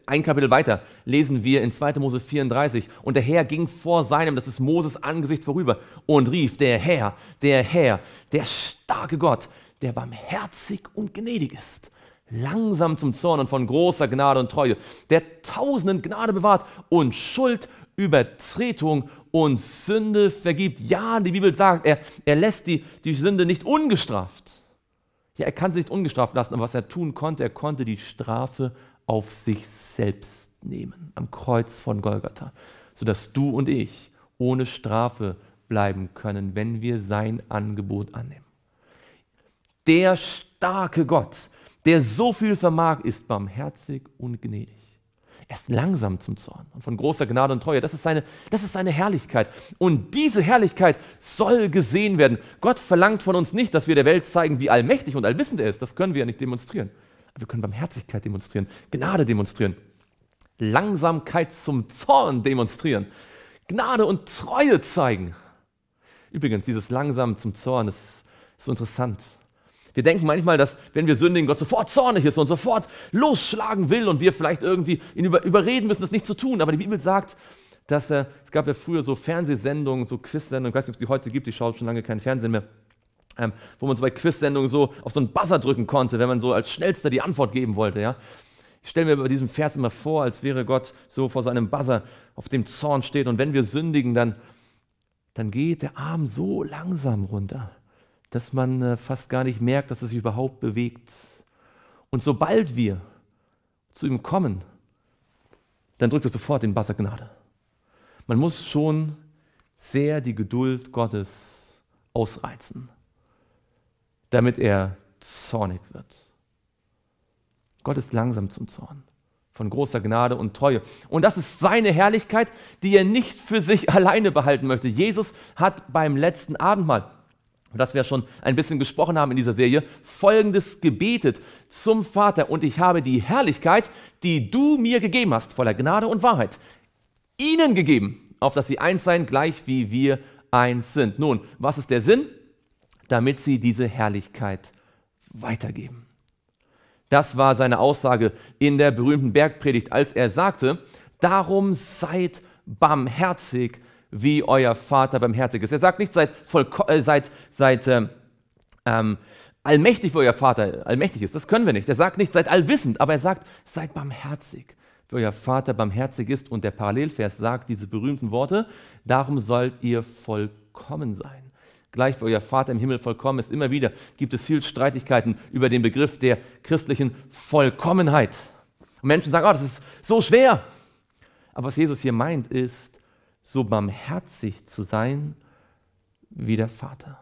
ein Kapitel weiter, lesen wir in 2. Mose 34, und der Herr ging vor seinem, das ist Moses Angesicht vorüber, und rief, der Herr, der Herr, der starke Gott, der barmherzig und gnädig ist, langsam zum Zorn und von großer Gnade und Treue, der tausenden Gnade bewahrt und Schuld, Übertretung und Sünde vergibt. Ja, die Bibel sagt, er, er lässt die, die Sünde nicht ungestraft. Ja, er kann sie nicht ungestraft lassen, aber was er tun konnte, er konnte die Strafe auf sich selbst nehmen, am Kreuz von Golgatha, sodass du und ich ohne Strafe bleiben können, wenn wir sein Angebot annehmen. Der starke Gott, der so viel vermag, ist barmherzig und gnädig. Er ist langsam zum Zorn und von großer Gnade und Treue. Das ist, seine, das ist seine Herrlichkeit. Und diese Herrlichkeit soll gesehen werden. Gott verlangt von uns nicht, dass wir der Welt zeigen, wie allmächtig und allwissend er ist. Das können wir ja nicht demonstrieren. Aber wir können Barmherzigkeit demonstrieren, Gnade demonstrieren, Langsamkeit zum Zorn demonstrieren, Gnade und Treue zeigen. Übrigens, dieses langsam zum Zorn ist so interessant. Wir denken manchmal, dass wenn wir sündigen, Gott sofort zornig ist und sofort losschlagen will und wir vielleicht irgendwie ihn überreden müssen, das nicht zu tun. Aber die Bibel sagt, dass äh, es gab ja früher so Fernsehsendungen, so Quizsendungen, ich weiß nicht, ob es die heute gibt, ich schaue schon lange keinen Fernsehen mehr, ähm, wo man so bei Quizsendungen so auf so einen Buzzer drücken konnte, wenn man so als schnellster die Antwort geben wollte. Ja? Ich stelle mir bei diesem Vers immer vor, als wäre Gott so vor so einem Buzzer auf dem Zorn steht und wenn wir sündigen, dann, dann geht der Arm so langsam runter dass man äh, fast gar nicht merkt, dass es sich überhaupt bewegt. Und sobald wir zu ihm kommen, dann drückt er sofort den Wasser Gnade. Man muss schon sehr die Geduld Gottes ausreizen, damit er zornig wird. Gott ist langsam zum Zorn, von großer Gnade und Treue. Und das ist seine Herrlichkeit, die er nicht für sich [LAUGHS] alleine behalten möchte. Jesus hat beim letzten Abendmahl das wir schon ein bisschen gesprochen haben in dieser Serie, folgendes gebetet zum Vater und ich habe die Herrlichkeit, die du mir gegeben hast, voller Gnade und Wahrheit, ihnen gegeben, auf dass sie eins seien, gleich wie wir eins sind. Nun, was ist der Sinn? Damit sie diese Herrlichkeit weitergeben. Das war seine Aussage in der berühmten Bergpredigt, als er sagte, darum seid barmherzig, wie euer Vater barmherzig ist. Er sagt nicht, seid, vollko äh, seid, seid ähm, ähm allmächtig, wie euer Vater allmächtig ist. Das können wir nicht. Er sagt nicht, seid allwissend, aber er sagt, seid barmherzig, wie euer Vater barmherzig ist. Und der Parallelvers sagt diese berühmten Worte, darum sollt ihr vollkommen sein. Gleich wie euer Vater im Himmel vollkommen ist. Immer wieder gibt es viel Streitigkeiten über den Begriff der christlichen Vollkommenheit. Und Menschen sagen, oh, das ist so schwer. Aber was Jesus hier meint, ist, so barmherzig zu sein wie der Vater.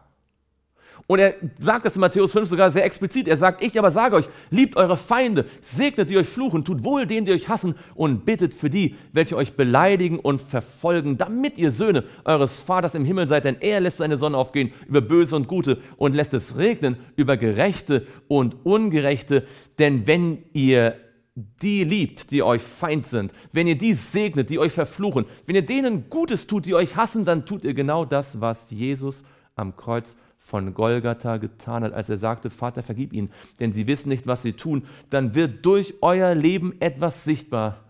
Und er sagt das in Matthäus 5 sogar sehr explizit. Er sagt, ich aber sage euch, liebt eure Feinde, segnet die euch fluchen, tut wohl denen, die euch hassen und bittet für die, welche euch beleidigen und verfolgen, damit ihr Söhne eures Vaters im Himmel seid, denn er lässt seine Sonne aufgehen über Böse und Gute und lässt es regnen über Gerechte und Ungerechte. Denn wenn ihr die liebt, die euch Feind sind, wenn ihr die segnet, die euch verfluchen, wenn ihr denen Gutes tut, die euch hassen, dann tut ihr genau das, was Jesus am Kreuz von Golgatha getan hat, als er sagte, Vater, vergib ihnen, denn sie wissen nicht, was sie tun, dann wird durch euer Leben etwas sichtbar,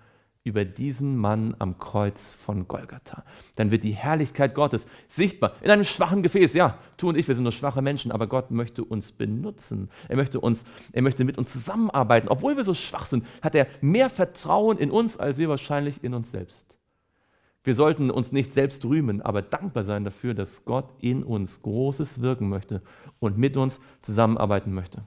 über diesen Mann am Kreuz von Golgatha. Dann wird die Herrlichkeit Gottes sichtbar in einem schwachen Gefäß. Ja, du und ich, wir sind nur schwache Menschen, aber Gott möchte uns benutzen. Er möchte uns, er möchte mit uns zusammenarbeiten. Obwohl wir so schwach sind, hat er mehr Vertrauen in uns als wir wahrscheinlich in uns selbst. Wir sollten uns nicht selbst rühmen, aber dankbar sein dafür, dass Gott in uns Großes wirken möchte und mit uns zusammenarbeiten möchte.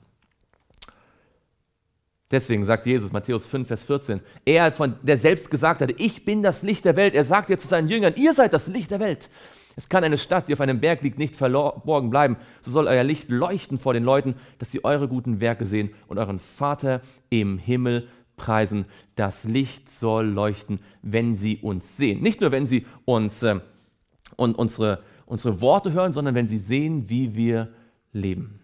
Deswegen sagt Jesus, Matthäus 5, Vers 14, er, von, der selbst gesagt hatte, ich bin das Licht der Welt, er sagt ja zu seinen Jüngern, ihr seid das Licht der Welt. Es kann eine Stadt, die auf einem Berg liegt, nicht verborgen bleiben. So soll euer Licht leuchten vor den Leuten, dass sie eure guten Werke sehen und euren Vater im Himmel preisen. Das Licht soll leuchten, wenn sie uns sehen. Nicht nur, wenn sie uns äh, und unsere, unsere Worte hören, sondern wenn sie sehen, wie wir leben.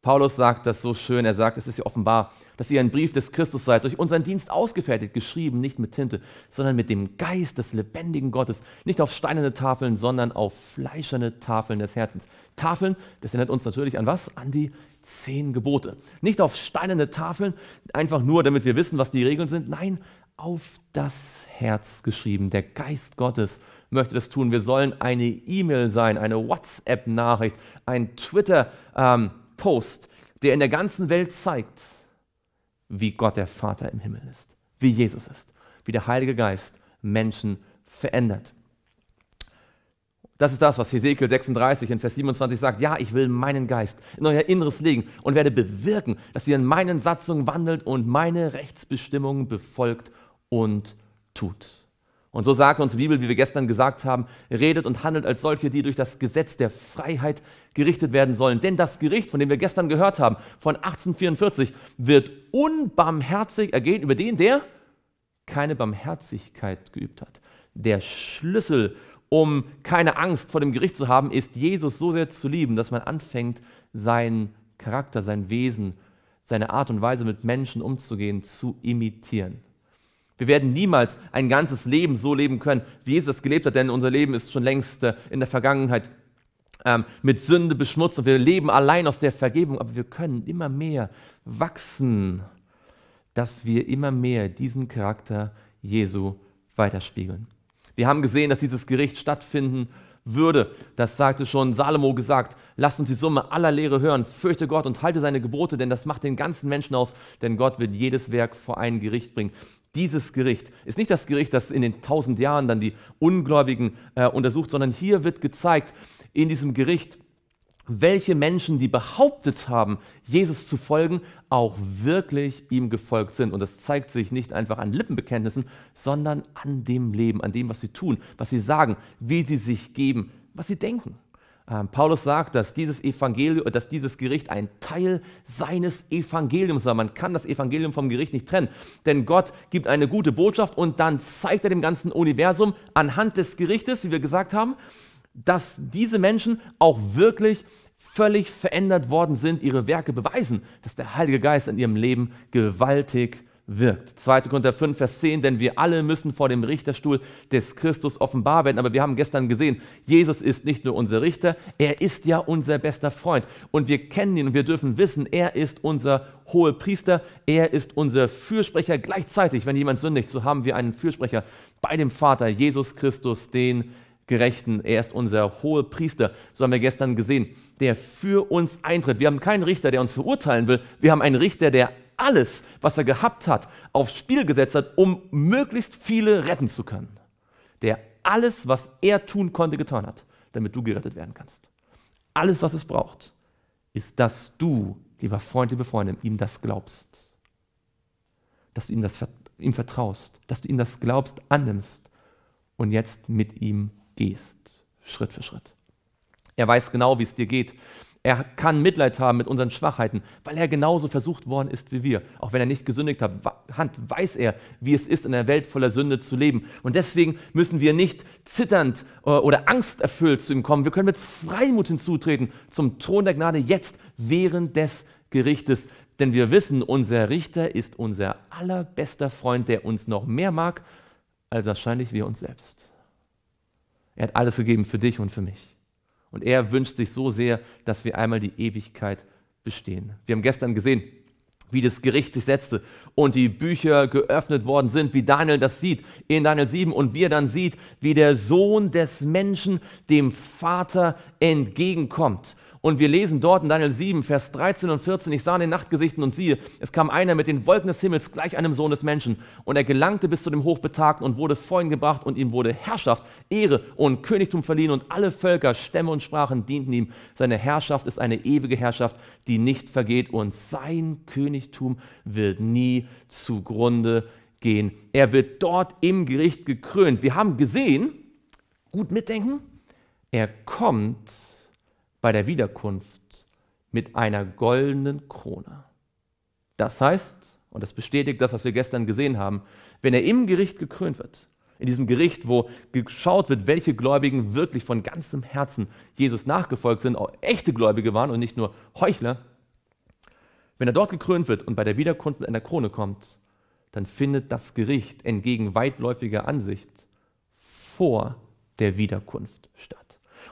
Paulus sagt das so schön, er sagt, es ist ja offenbar, dass ihr ein Brief des Christus seid, durch unseren Dienst ausgefertigt, geschrieben, nicht mit Tinte, sondern mit dem Geist des lebendigen Gottes, nicht auf steinerne Tafeln, sondern auf fleischerne Tafeln des Herzens. Tafeln, das erinnert uns natürlich an was? An die zehn Gebote. Nicht auf steinerne Tafeln, einfach nur, damit wir wissen, was die Regeln sind, nein, auf das Herz geschrieben. Der Geist Gottes möchte das tun. Wir sollen eine E-Mail sein, eine WhatsApp-Nachricht, ein Twitter. Ähm, Post, der in der ganzen Welt zeigt, wie Gott der Vater im Himmel ist, wie Jesus ist, wie der Heilige Geist Menschen verändert. Das ist das, was Hesekiel 36 in Vers 27 sagt. Ja, ich will meinen Geist in euer Inneres legen und werde bewirken, dass ihr in meinen Satzungen wandelt und meine Rechtsbestimmungen befolgt und tut. Und so sagt uns die Bibel, wie wir gestern gesagt haben, redet und handelt als solche, die durch das Gesetz der Freiheit gerichtet werden sollen. Denn das Gericht, von dem wir gestern gehört haben, von 1844, wird unbarmherzig ergehen über den, der keine Barmherzigkeit geübt hat. Der Schlüssel, um keine Angst vor dem Gericht zu haben, ist Jesus so sehr zu lieben, dass man anfängt, seinen Charakter, sein Wesen, seine Art und Weise mit Menschen umzugehen, zu imitieren. Wir werden niemals ein ganzes Leben so leben können, wie Jesus gelebt hat, denn unser Leben ist schon längst äh, in der Vergangenheit ähm, mit Sünde beschmutzt und wir leben allein aus der Vergebung, aber wir können immer mehr wachsen, dass wir immer mehr diesen Charakter Jesu weiterspiegeln. Wir haben gesehen, dass dieses Gericht stattfinden würde. Das sagte schon Salomo gesagt. Lasst uns die Summe aller Lehre hören. Fürchte Gott und halte seine Gebote, denn das macht den ganzen Menschen aus. Denn Gott wird jedes Werk vor ein Gericht bringen. Dieses Gericht ist nicht das Gericht, das in den tausend Jahren dann die Ungläubigen äh, untersucht, sondern hier wird gezeigt, in diesem Gericht, welche Menschen, die behauptet haben, Jesus zu folgen, auch wirklich ihm gefolgt sind. Und das zeigt sich nicht einfach an Lippenbekenntnissen, sondern an dem Leben, an dem, was sie tun, was sie sagen, wie sie sich geben, was sie denken. Ähm, Paulus sagt, dass dieses Evangelium, äh, dass dieses Gericht ein Teil seines Evangeliums war. Man kann das Evangelium vom Gericht nicht trennen, denn Gott gibt eine gute Botschaft und dann zeigt er dem ganzen Universum anhand des Gerichtes, wie wir gesagt haben, dass diese Menschen auch wirklich völlig verändert worden sind, ihre Werke beweisen, dass der Heilige Geist in ihrem Leben gewaltig wirkt. 2. Korinther 5, Vers 10, denn wir alle müssen vor dem Richterstuhl des Christus offenbar werden. Aber wir haben gestern gesehen, Jesus ist nicht nur unser Richter, er ist ja unser bester Freund. Und wir kennen ihn und wir dürfen wissen, er ist unser hoher Priester, er ist unser Fürsprecher. Gleichzeitig, wenn jemand sündigt, so haben wir einen Fürsprecher bei dem Vater, Jesus Christus, den Gerechten. Er ist unser hoher Priester, so haben wir gestern gesehen, der für uns eintritt. Wir haben keinen Richter, der uns verurteilen will. Wir haben einen Richter, der alles, was er gehabt hat, aufs Spiel gesetzt hat, um möglichst viele retten zu können. Der alles, was er tun konnte, getan hat, damit du gerettet werden kannst. Alles, was es braucht, ist, dass du, lieber Freund, liebe Freundin, ihm das glaubst. Dass du ihm, das, ihm vertraust, dass du ihm das glaubst, annimmst und jetzt mit ihm gehst, Schritt für Schritt. Er weiß genau, wie es dir geht. Er kann Mitleid haben mit unseren Schwachheiten, weil er genauso versucht worden ist wie wir. Auch wenn er nicht gesündigt hat, weiß er, wie es ist, in einer Welt voller Sünde zu leben. Und deswegen müssen wir nicht zitternd äh, oder angsterfüllt zu ihm kommen. Wir können mit Freimut hinzutreten zum Thron der Gnade jetzt während des Gerichtes. Denn wir wissen, unser Richter ist unser allerbester Freund, der uns noch mehr mag, als wahrscheinlich wir uns selbst. Er hat alles gegeben für dich und für mich. Und er wünscht sich so sehr, dass wir einmal die Ewigkeit bestehen. Wir haben gestern gesehen, wie das Gericht sich setzte und die Bücher geöffnet worden sind, wie Daniel das sieht in Daniel 7 und wir dann sieht, wie der Sohn des Menschen dem Vater entgegenkommt. Und wir lesen dort in Daniel 7, Vers 13 und 14, ich sah in den Nachtgesichten und siehe, es kam einer mit den Wolken des Himmels gleich einem Sohn des Menschen. Und er gelangte bis zu dem Hochbetagten und wurde vor ihn gebracht und ihm wurde Herrschaft, Ehre und Königtum verliehen und alle Völker, Stämme und Sprachen dienten ihm. Seine Herrschaft ist eine ewige Herrschaft, die nicht vergeht und sein Königtum wird nie zugrunde gehen. Er wird dort im Gericht gekrönt. Wir haben gesehen, gut mitdenken, er kommt bei der Wiederkunft mit einer goldenen Krone. Das heißt, und das bestätigt das, was wir gestern gesehen haben, wenn er im Gericht gekrönt wird, in diesem Gericht, wo geschaut wird, welche Gläubigen wirklich von ganzem Herzen Jesus nachgefolgt sind, auch echte Gläubige waren und nicht nur Heuchler, wenn er dort gekrönt wird und bei der Wiederkunft mit einer Krone kommt, dann findet das Gericht entgegen weitläufiger Ansicht vor der Wiederkunft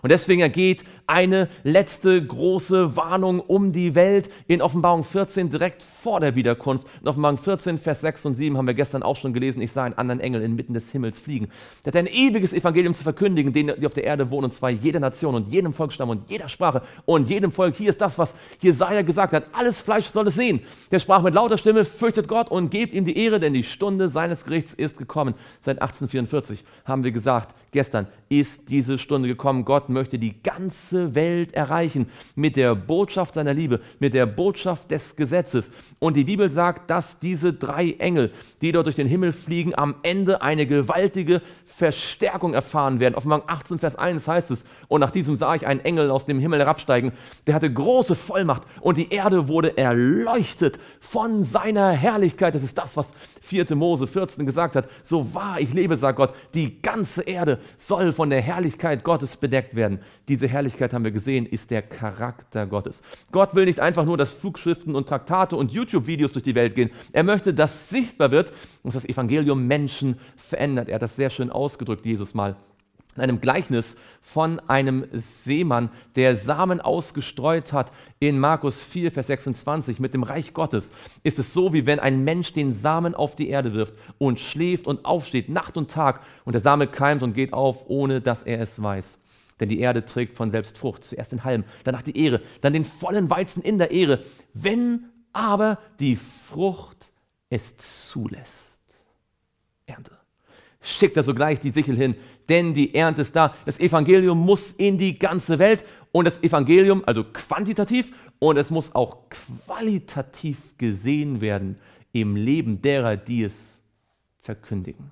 und deswegen ergeht eine letzte große Warnung um die Welt in Offenbarung 14 direkt vor der Wiederkunft. In Offenbarung 14, Vers 6 und 7 haben wir gestern auch schon gelesen, ich sah einen anderen Engel inmitten des Himmels fliegen. Der hat ein ewiges Evangelium zu verkündigen, denen, die auf der Erde wohnen, und zwar jeder Nation und jedem Volksstamm und jeder Sprache und jedem Volk. Hier ist das, was Jesaja gesagt hat. Alles Fleisch soll es sehen. Der sprach mit lauter Stimme, fürchtet Gott und gebt ihm die Ehre, denn die Stunde seines Gerichts ist gekommen. Seit 1844 haben wir gesagt, gestern ist diese Stunde gekommen. Gott Gott möchte die ganze Welt erreichen mit der Botschaft seiner Liebe, mit der Botschaft des Gesetzes. Und die Bibel sagt, dass diese drei Engel, die dort durch den Himmel fliegen, am Ende eine gewaltige Verstärkung erfahren werden. Offenbarung 18, Vers 1 heißt es, und nach diesem sah ich einen Engel aus dem Himmel herabsteigen, der hatte große Vollmacht und die Erde wurde erleuchtet von seiner Herrlichkeit. Das ist das, was 4. Mose 14 gesagt hat. So wahr ich lebe, sagt Gott, die ganze Erde soll von der Herrlichkeit Gottes bedeckt werden. Diese Herrlichkeit haben wir gesehen, ist der Charakter Gottes. Gott will nicht einfach nur, dass Flugschriften und Traktate und YouTube-Videos durch die Welt gehen. Er möchte, dass sichtbar wird und das Evangelium Menschen verändert. Er hat das sehr schön ausgedrückt, Jesus mal in einem Gleichnis von einem Seemann, der Samen ausgestreut hat in Markus 4, Vers 26. Mit dem Reich Gottes ist es so, wie wenn ein Mensch den Samen auf die Erde wirft und schläft und aufsteht, Nacht und Tag, und der Same keimt und geht auf, ohne dass er es weiß. Denn die Erde trägt von selbst Frucht, zuerst den Halm, danach die Ehre, dann den vollen Weizen in der Ehre, wenn aber die Frucht es zulässt. Ernte. Schickt er sogleich die Sichel hin, denn die Ernte ist da. Das Evangelium muss in die ganze Welt und das Evangelium, also quantitativ, und es muss auch qualitativ gesehen werden im Leben derer, die es verkündigen.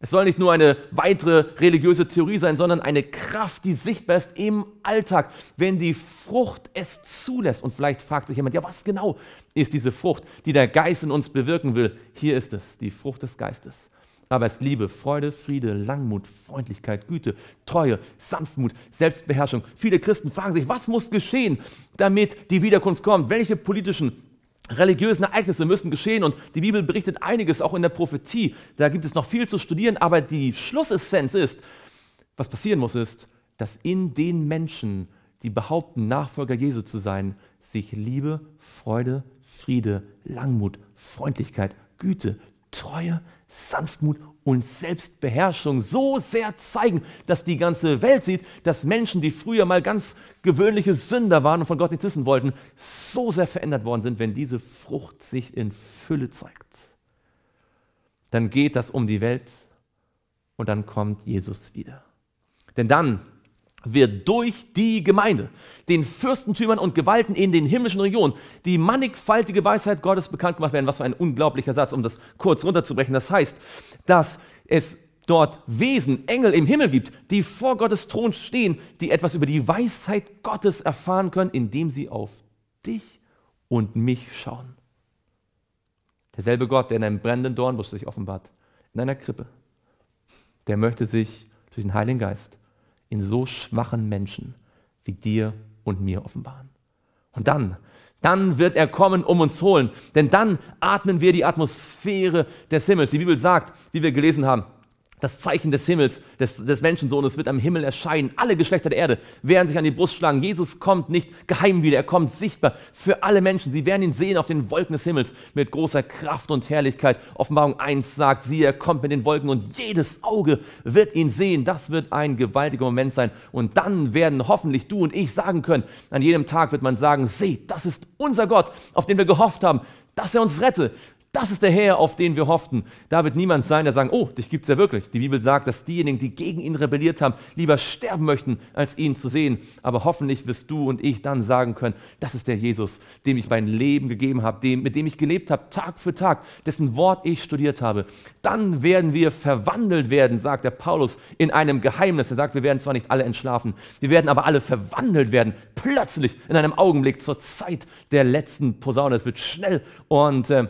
Es soll nicht nur eine weitere religiöse Theorie sein, sondern eine Kraft, die sichtbar ist im Alltag, wenn die Frucht es zulässt. Und vielleicht fragt sich jemand, ja, was genau ist diese Frucht, die der Geist in uns bewirken will? Hier ist es, die Frucht des Geistes. Aber es ist Liebe, Freude, Friede, Langmut, Freundlichkeit, Güte, Treue, Sanftmut, Selbstbeherrschung. Viele Christen fragen sich, was muss geschehen, damit die Wiederkunft kommt? Welche politischen, religiösen Ereignisse müssen geschehen und die Bibel berichtet einiges, auch in der Prophetie. Da gibt es noch viel zu studieren, aber die Schlussessenz ist, was passieren muss, ist, dass in den Menschen, die behaupten, Nachfolger Jesu zu sein, sich Liebe, Freude, Friede, Langmut, Freundlichkeit, Güte, Treue, Sanftmut und Selbstbeherrschung so sehr zeigen, dass die ganze Welt sieht, dass Menschen, die früher mal ganz gewöhnliche Sünder waren und von Gott nichts wissen wollten, so sehr verändert worden sind, wenn diese Frucht sich in Fülle zeigt. Dann geht das um die Welt und dann kommt Jesus wieder. Denn dann wird durch die Gemeinde, den Fürstentümern und Gewalten in den himmlischen Regionen, die mannigfaltige Weisheit Gottes bekannt gemacht werden. Was für ein unglaublicher Satz, um das kurz runterzubrechen. Das heißt, dass es dort Wesen, Engel im Himmel gibt, die vor Gottes Thron stehen, die etwas über die Weisheit Gottes erfahren können, indem sie auf dich und mich schauen. Derselbe Gott, der in einem brennenden Dornbusch sich offenbart, in einer Krippe, der möchte sich durch den Heiligen Geist in so schwachen Menschen wie dir und mir offenbaren. Und dann, dann wird er kommen, um uns holen. Denn dann atmen wir die Atmosphäre des Himmels. Die Bibel sagt, wie wir gelesen haben, das Zeichen des Himmels, des, des Menschensohnes wird am Himmel erscheinen. Alle Geschlechter der Erde werden sich an die Brust schlagen. Jesus kommt nicht geheim wieder, er kommt sichtbar für alle Menschen. Sie werden ihn sehen auf den Wolken des Himmels mit großer Kraft und Herrlichkeit. Offenbarung 1 sagt, siehe, er kommt mit den Wolken und jedes Auge wird ihn sehen. Das wird ein gewaltiger Moment sein. Und dann werden hoffentlich du und ich sagen können, an jedem Tag wird man sagen, seht, das ist unser Gott, auf den wir gehofft haben dass er uns rette. Das ist der Herr, auf den wir hofften. Da wird niemand sein, der sagt, oh, dich gibt es ja wirklich. Die Bibel sagt, dass diejenigen, die gegen ihn rebelliert haben, lieber sterben möchten, als ihn zu sehen. Aber hoffentlich wirst du und ich dann sagen können, das ist der Jesus, dem ich mein Leben gegeben habe, dem, mit dem ich gelebt habe, Tag für Tag, dessen Wort ich studiert habe. Dann werden wir verwandelt werden, sagt der Paulus in einem Geheimnis. Er sagt, wir werden zwar nicht alle entschlafen, wir werden aber alle verwandelt werden, plötzlich in einem Augenblick zur Zeit der letzten Posaune. Es wird schnell und äh,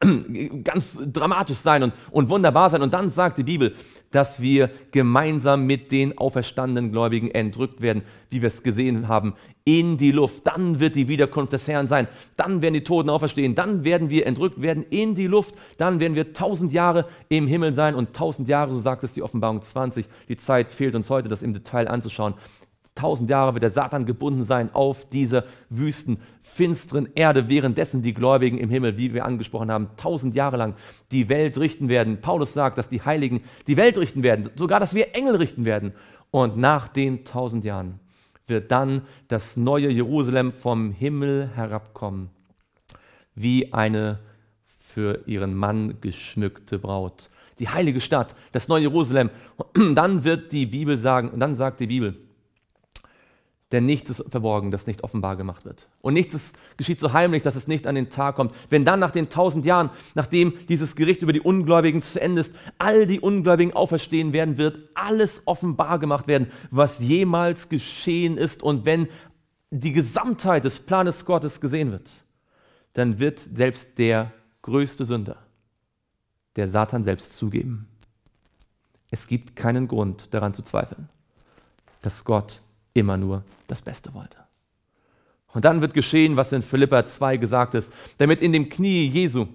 [CLEARS THROAT] ganz dramatisch sein und, und wunderbar sein. Und dann sagt die Bibel, dass wir gemeinsam mit den auferstandenen Gläubigen entrückt werden, wie wir es gesehen haben, in die Luft. Dann wird die Wiederkunft des Herrn sein. Dann werden die Toten auferstehen. Dann werden wir entrückt werden in die Luft. Dann werden wir tausend Jahre im Himmel sein. Und tausend Jahre, so sagt es die Offenbarung 20, die Zeit fehlt uns heute, das im Detail anzuschauen. Tausend Jahre wird der Satan gebunden sein auf dieser wüsten, finsteren Erde, währenddessen die Gläubigen im Himmel, wie wir angesprochen haben, tausend Jahre lang die Welt richten werden. Paulus sagt, dass die Heiligen die Welt richten werden, sogar, dass wir Engel richten werden. Und nach den tausend Jahren wird dann das neue Jerusalem vom Himmel herabkommen, wie eine für ihren Mann geschmückte Braut. Die heilige Stadt, das neue Jerusalem. Und [CLEARS THROAT] dann wird die Bibel sagen, und dann sagt die Bibel, denn nichts ist verborgen, das nicht offenbar gemacht wird. Und nichts ist, geschieht so heimlich, dass es nicht an den Tag kommt. Wenn dann nach den tausend Jahren, nachdem dieses Gericht über die Ungläubigen zu Ende ist, all die Ungläubigen auferstehen werden, wird alles offenbar gemacht werden, was jemals geschehen ist. Und wenn die Gesamtheit des Planes Gottes gesehen wird, dann wird selbst der größte Sünder, der Satan selbst zugeben. Es gibt keinen Grund daran zu zweifeln, dass Gott immer nur das Beste wollte. Und dann wird geschehen, was in Philippa 2 gesagt ist, damit in dem Knie Jesu,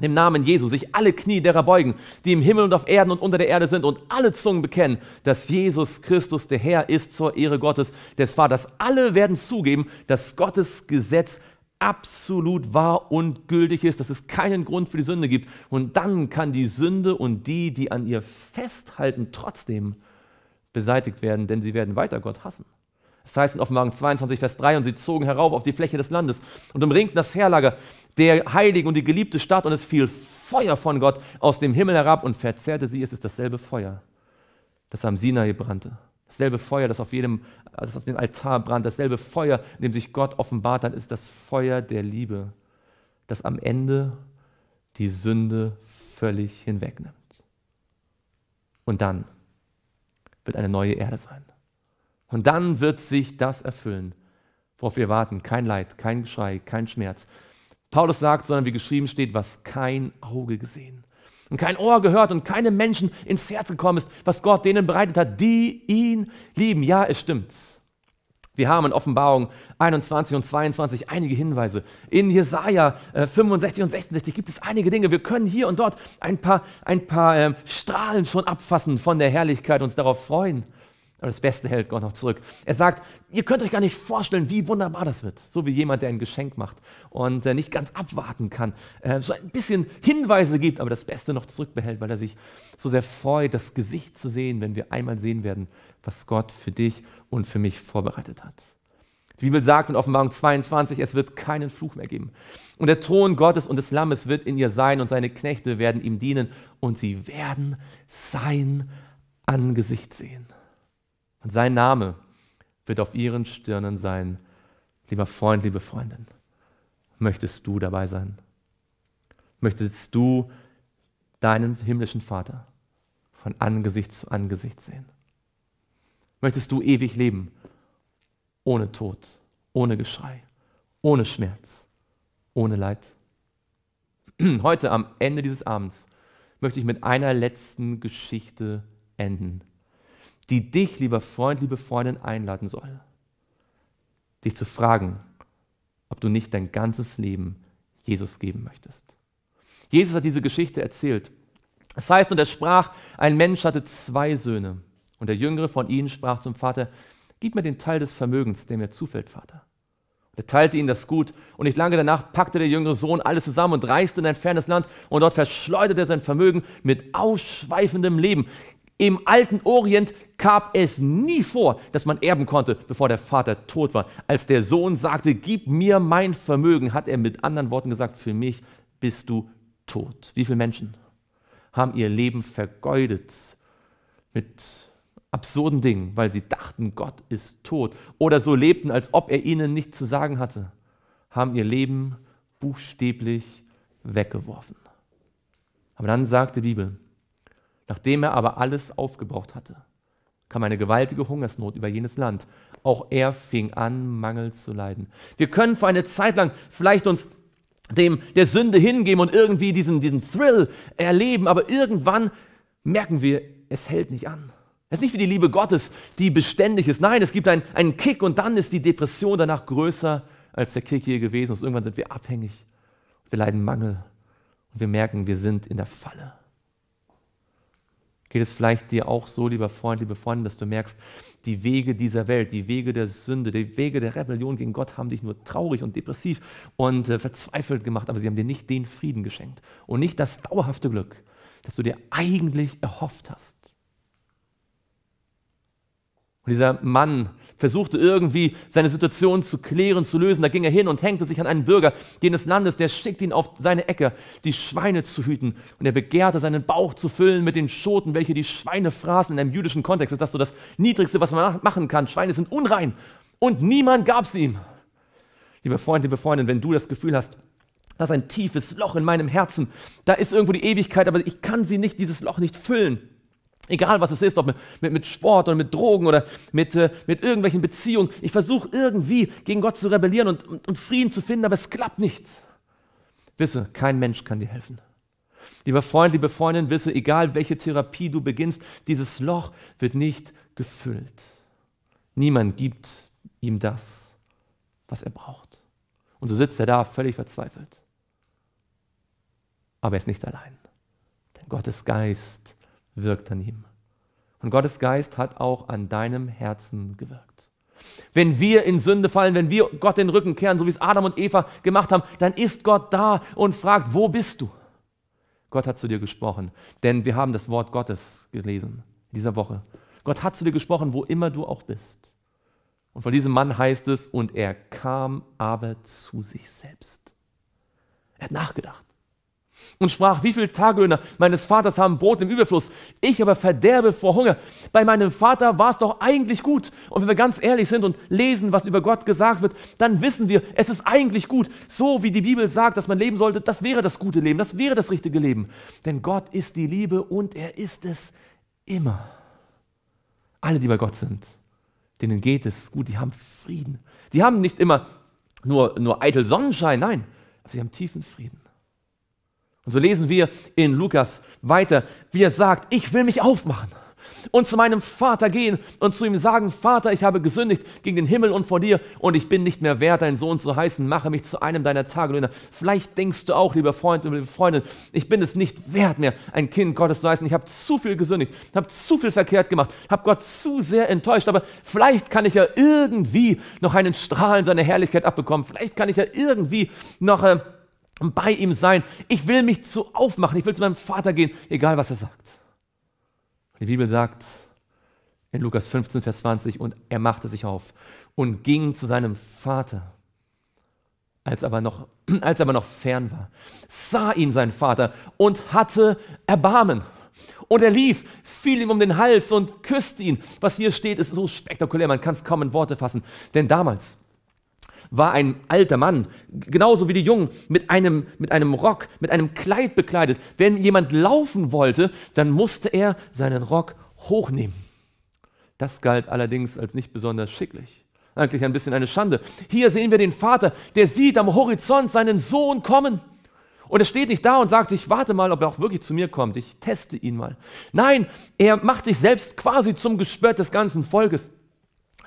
dem Namen Jesu, sich alle Knie derer beugen, die im Himmel und auf Erden und unter der Erde sind und alle Zungen bekennen, dass Jesus Christus der Herr ist zur Ehre Gottes, des Vaters. Alle werden zugeben, dass Gottes Gesetz absolut wahr und gültig ist, dass es keinen Grund für die Sünde gibt. Und dann kann die Sünde und die, die an ihr festhalten, trotzdem beseitigt werden, denn sie werden weiter Gott hassen. Das heißt in Offenbarung 22, Vers 3, und sie zogen herauf auf die Fläche des Landes und umringten das Heerlager der heiligen und die geliebte Stadt und es fiel Feuer von Gott aus dem Himmel herab und verzehrte sie. Es ist dasselbe Feuer, das am Sinai brannte. Dasselbe Feuer, das auf jedem, das auf dem Altar brannt. Dasselbe Feuer, in dem sich Gott offenbart hat, ist das Feuer der Liebe, das am Ende die Sünde völlig hinwegnimmt. Und dann wird eine neue Erde sein. Und dann wird sich das erfüllen, worauf wir warten. Kein Leid, kein Geschrei, kein Schmerz. Paulus sagt, sondern wie geschrieben steht, was kein Auge gesehen und kein Ohr gehört und keinem Menschen ins Herz gekommen ist, was Gott denen bereitet hat, die ihn lieben. Ja, es stimmt. Wir haben in Offenbarung 21 und 22 einige Hinweise. In Jesaja 65 äh, und 66 gibt es einige Dinge. Wir können hier und dort ein paar, ein paar ähm, Strahlen schon abfassen von der Herrlichkeit und uns darauf freuen. Aber das Beste hält Gott noch zurück. Er sagt, ihr könnt euch gar nicht vorstellen, wie wunderbar das wird. So wie jemand, der ein Geschenk macht und äh, nicht ganz abwarten kann. Äh, so ein bisschen Hinweise gibt, aber das Beste noch zurückbehält, weil er sich so sehr freut, das Gesicht zu sehen, wenn wir einmal sehen werden, was Gott für dich und für mich vorbereitet hat. Die Bibel sagt in Offenbarung 22, es wird keinen Fluch mehr geben. Und der Thron Gottes und des Lammes wird in ihr sein und seine Knechte werden ihm dienen und sie werden sein Angesicht sehen. Und sein Name wird auf ihren Stirnen sein. Lieber Freund, liebe Freundin, möchtest du dabei sein? Möchtest du deinen himmlischen Vater von Angesicht zu Angesicht sehen? möchtest du ewig leben, ohne Tod, ohne Geschrei, ohne Schmerz, ohne Leid. [CLEARS THROAT] Heute am Ende dieses Abends möchte ich mit einer letzten Geschichte enden, die dich, lieber Freund, liebe Freundin, einladen soll, dich zu fragen, ob du nicht dein ganzes Leben Jesus geben möchtest. Jesus hat diese Geschichte erzählt. Es das heißt, und er sprach, ein Mensch hatte zwei Söhne. Und der Jüngere von ihnen sprach zum Vater, Gib mir den Teil des Vermögens, der mir zufällt, Vater. Und er teilte ihnen das Gut, und nicht lange danach packte der jüngere Sohn alles zusammen und reiste in ein fernes Land, und dort verschleuderte er sein Vermögen mit ausschweifendem Leben. Im alten Orient gab es nie vor, dass man erben konnte, bevor der Vater tot war. Als der Sohn sagte, gib mir mein Vermögen, hat er mit anderen Worten gesagt, für mich bist du tot. Wie viele Menschen haben ihr Leben vergeudet mit absurden Dingen, weil sie dachten, Gott ist tot oder so lebten, als ob er ihnen nichts zu sagen hatte, haben ihr Leben buchstäblich weggeworfen. Aber dann sagt die Bibel, nachdem er aber alles aufgebraucht hatte, kam eine gewaltige Hungersnot über jenes Land. Auch er fing an, Mangel zu leiden. Wir können für eine Zeit lang vielleicht uns dem, der Sünde hingeben und irgendwie diesen, diesen Thrill erleben, aber irgendwann merken wir, es hält nicht an. Das ist nicht wie die Liebe Gottes, die beständig ist. Nein, es gibt einen, einen Kick und dann ist die Depression danach größer als der Kick je gewesen ist. Irgendwann sind wir abhängig, wir leiden Mangel und wir merken, wir sind in der Falle. Geht es vielleicht dir auch so, lieber Freund, liebe Freundin, dass du merkst, die Wege dieser Welt, die Wege der Sünde, die Wege der Rebellion gegen Gott haben dich nur traurig und depressiv und äh, verzweifelt gemacht, aber sie haben dir nicht den Frieden geschenkt und nicht das dauerhafte Glück, das du dir eigentlich erhofft hast. Und dieser Mann versuchte irgendwie seine Situation zu klären, zu lösen. Da ging er hin und hängte sich an einen Bürger jenes Landes, der schickte ihn auf seine Ecke, die Schweine zu hüten. Und er begehrte, seinen Bauch zu füllen mit den Schoten, welche die Schweine fraßen. In einem jüdischen Kontext ist das so das Niedrigste, was man machen kann. Schweine sind unrein. Und niemand gab es ihm. Lieber Freund, liebe Freundin, wenn du das Gefühl hast, da ist ein tiefes Loch in meinem Herzen, da ist irgendwo die Ewigkeit, aber ich kann sie nicht, dieses Loch nicht füllen Egal was es ist, ob mit, mit, mit Sport oder mit Drogen oder mit, äh, mit irgendwelchen Beziehungen. Ich versuche irgendwie gegen Gott zu rebellieren und, und, und Frieden zu finden, aber es klappt nicht. Wisse, kein Mensch kann dir helfen. Lieber Freund, liebe Freundin, wisse, egal welche Therapie du beginnst, dieses Loch wird nicht gefüllt. Niemand gibt ihm das, was er braucht. Und so sitzt er da völlig verzweifelt. Aber er ist nicht allein. Denn Gottes Geist ist wirkt an ihm. Und Gottes Geist hat auch an deinem Herzen gewirkt. Wenn wir in Sünde fallen, wenn wir Gott den Rücken kehren, so wie es Adam und Eva gemacht haben, dann ist Gott da und fragt, wo bist du? Gott hat zu dir gesprochen, denn wir haben das Wort Gottes gelesen in dieser Woche. Gott hat zu dir gesprochen, wo immer du auch bist. Und von diesem Mann heißt es, und er kam aber zu sich selbst. Er hat nachgedacht und sprach, wie viele Tagelöhner meines Vaters haben Brot im Überfluss, ich aber verderbe vor Hunger. Bei meinem Vater war es doch eigentlich gut. Und wenn wir ganz ehrlich sind und lesen, was über Gott gesagt wird, dann wissen wir, es ist eigentlich gut. So wie die Bibel sagt, dass man leben sollte, das wäre das gute Leben, das wäre das richtige Leben. Denn Gott ist die Liebe und er ist es immer. Alle, die bei Gott sind, denen geht es gut, die haben Frieden. Die haben nicht immer nur, nur eitel Sonnenschein, nein, sie haben tiefen Frieden. Und so lesen wir in Lukas weiter, wie er sagt, ich will mich aufmachen und zu meinem Vater gehen und zu ihm sagen, Vater, ich habe gesündigt gegen den Himmel und vor dir und ich bin nicht mehr wert, dein Sohn zu heißen, mache mich zu einem deiner Tagelöhner. Vielleicht denkst du auch, lieber Freund und liebe Freundin, ich bin es nicht wert mehr, ein Kind Gottes zu heißen. Ich habe zu viel gesündigt, habe zu viel verkehrt gemacht, habe Gott zu sehr enttäuscht, aber vielleicht kann ich ja irgendwie noch einen Strahlen seiner Herrlichkeit abbekommen. Vielleicht kann ich ja irgendwie noch... Äh, bei ihm sein. Ich will mich zu aufmachen. Ich will zu meinem Vater gehen, egal was er sagt. Die Bibel sagt in Lukas 15, Vers 20, und er machte sich auf und ging zu seinem Vater, als aber noch, [CLEARS THROAT] als aber noch fern war, sah ihn sein Vater und hatte Erbarmen. Und er lief, fiel ihm um den Hals und küsste ihn. Was hier steht, ist so spektakulär, man kann es kaum in Worte fassen. Denn damals, war ein alter Mann, genauso wie die Jungen, mit einem, mit einem Rock, mit einem Kleid bekleidet. Wenn jemand laufen wollte, dann musste er seinen Rock hochnehmen. Das galt allerdings als nicht besonders schicklich. Eigentlich ein bisschen eine Schande. Hier sehen wir den Vater, der sieht am Horizont seinen Sohn kommen. Und er steht nicht da und sagt, ich warte mal, ob er auch wirklich zu mir kommt. Ich teste ihn mal. Nein, er macht sich selbst quasi zum Gespött des ganzen Volkes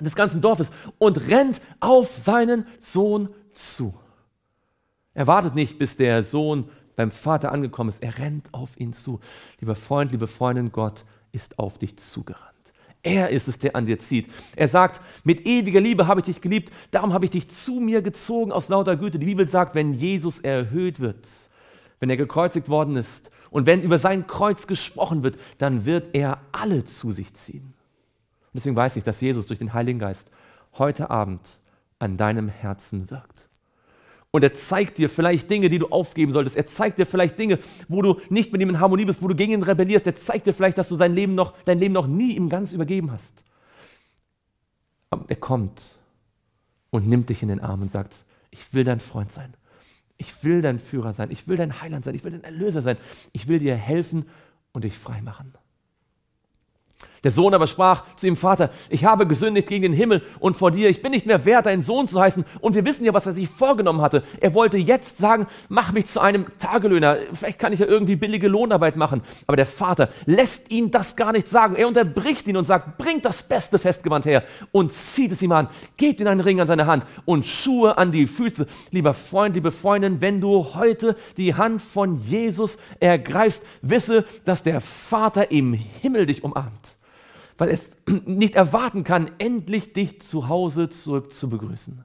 des ganzen Dorfes und rennt auf seinen Sohn zu. Er wartet nicht, bis der Sohn beim Vater angekommen ist. Er rennt auf ihn zu. Lieber Freund, liebe Freundin, Gott ist auf dich zugerannt. Er ist es, der an dir zieht. Er sagt, mit ewiger Liebe habe ich dich geliebt, darum habe ich dich zu mir gezogen aus lauter Güte. Die Bibel sagt, wenn Jesus erhöht wird, wenn er gekreuzigt worden ist und wenn über sein Kreuz gesprochen wird, dann wird er alle zu sich ziehen. Und deswegen weiß ich, dass Jesus durch den Heiligen Geist heute Abend an deinem Herzen wirkt. Und er zeigt dir vielleicht Dinge, die du aufgeben solltest. Er zeigt dir vielleicht Dinge, wo du nicht mit ihm in Harmonie bist, wo du gegen ihn rebellierst. Er zeigt dir vielleicht, dass du sein Leben noch, dein Leben noch nie ihm ganz übergeben hast. Aber er kommt und nimmt dich in den Arm und sagt, ich will dein Freund sein. Ich will dein Führer sein. Ich will dein Heiland sein. Ich will dein Erlöser sein. Ich will dir helfen und dich frei machen. Der Sohn aber sprach zu ihm, Vater, ich habe gesündigt gegen den Himmel und vor dir, ich bin nicht mehr wert, deinen Sohn zu heißen. Und wir wissen ja, was er sich vorgenommen hatte. Er wollte jetzt sagen, mach mich zu einem Tagelöhner, vielleicht kann ich ja irgendwie billige Lohnarbeit machen. Aber der Vater lässt ihn das gar nicht sagen. Er unterbricht ihn und sagt, bringt das beste Festgewand her und zieht es ihm an. Gebt ihm einen Ring an seine Hand und Schuhe an die Füße. Lieber Freund, liebe Freundin, wenn du heute die Hand von Jesus ergreifst, wisse, dass der Vater im Himmel dich umarmt weil es [CLEARS THROAT] nicht erwarten kann, endlich dich zu Hause zurück zu begrüßen.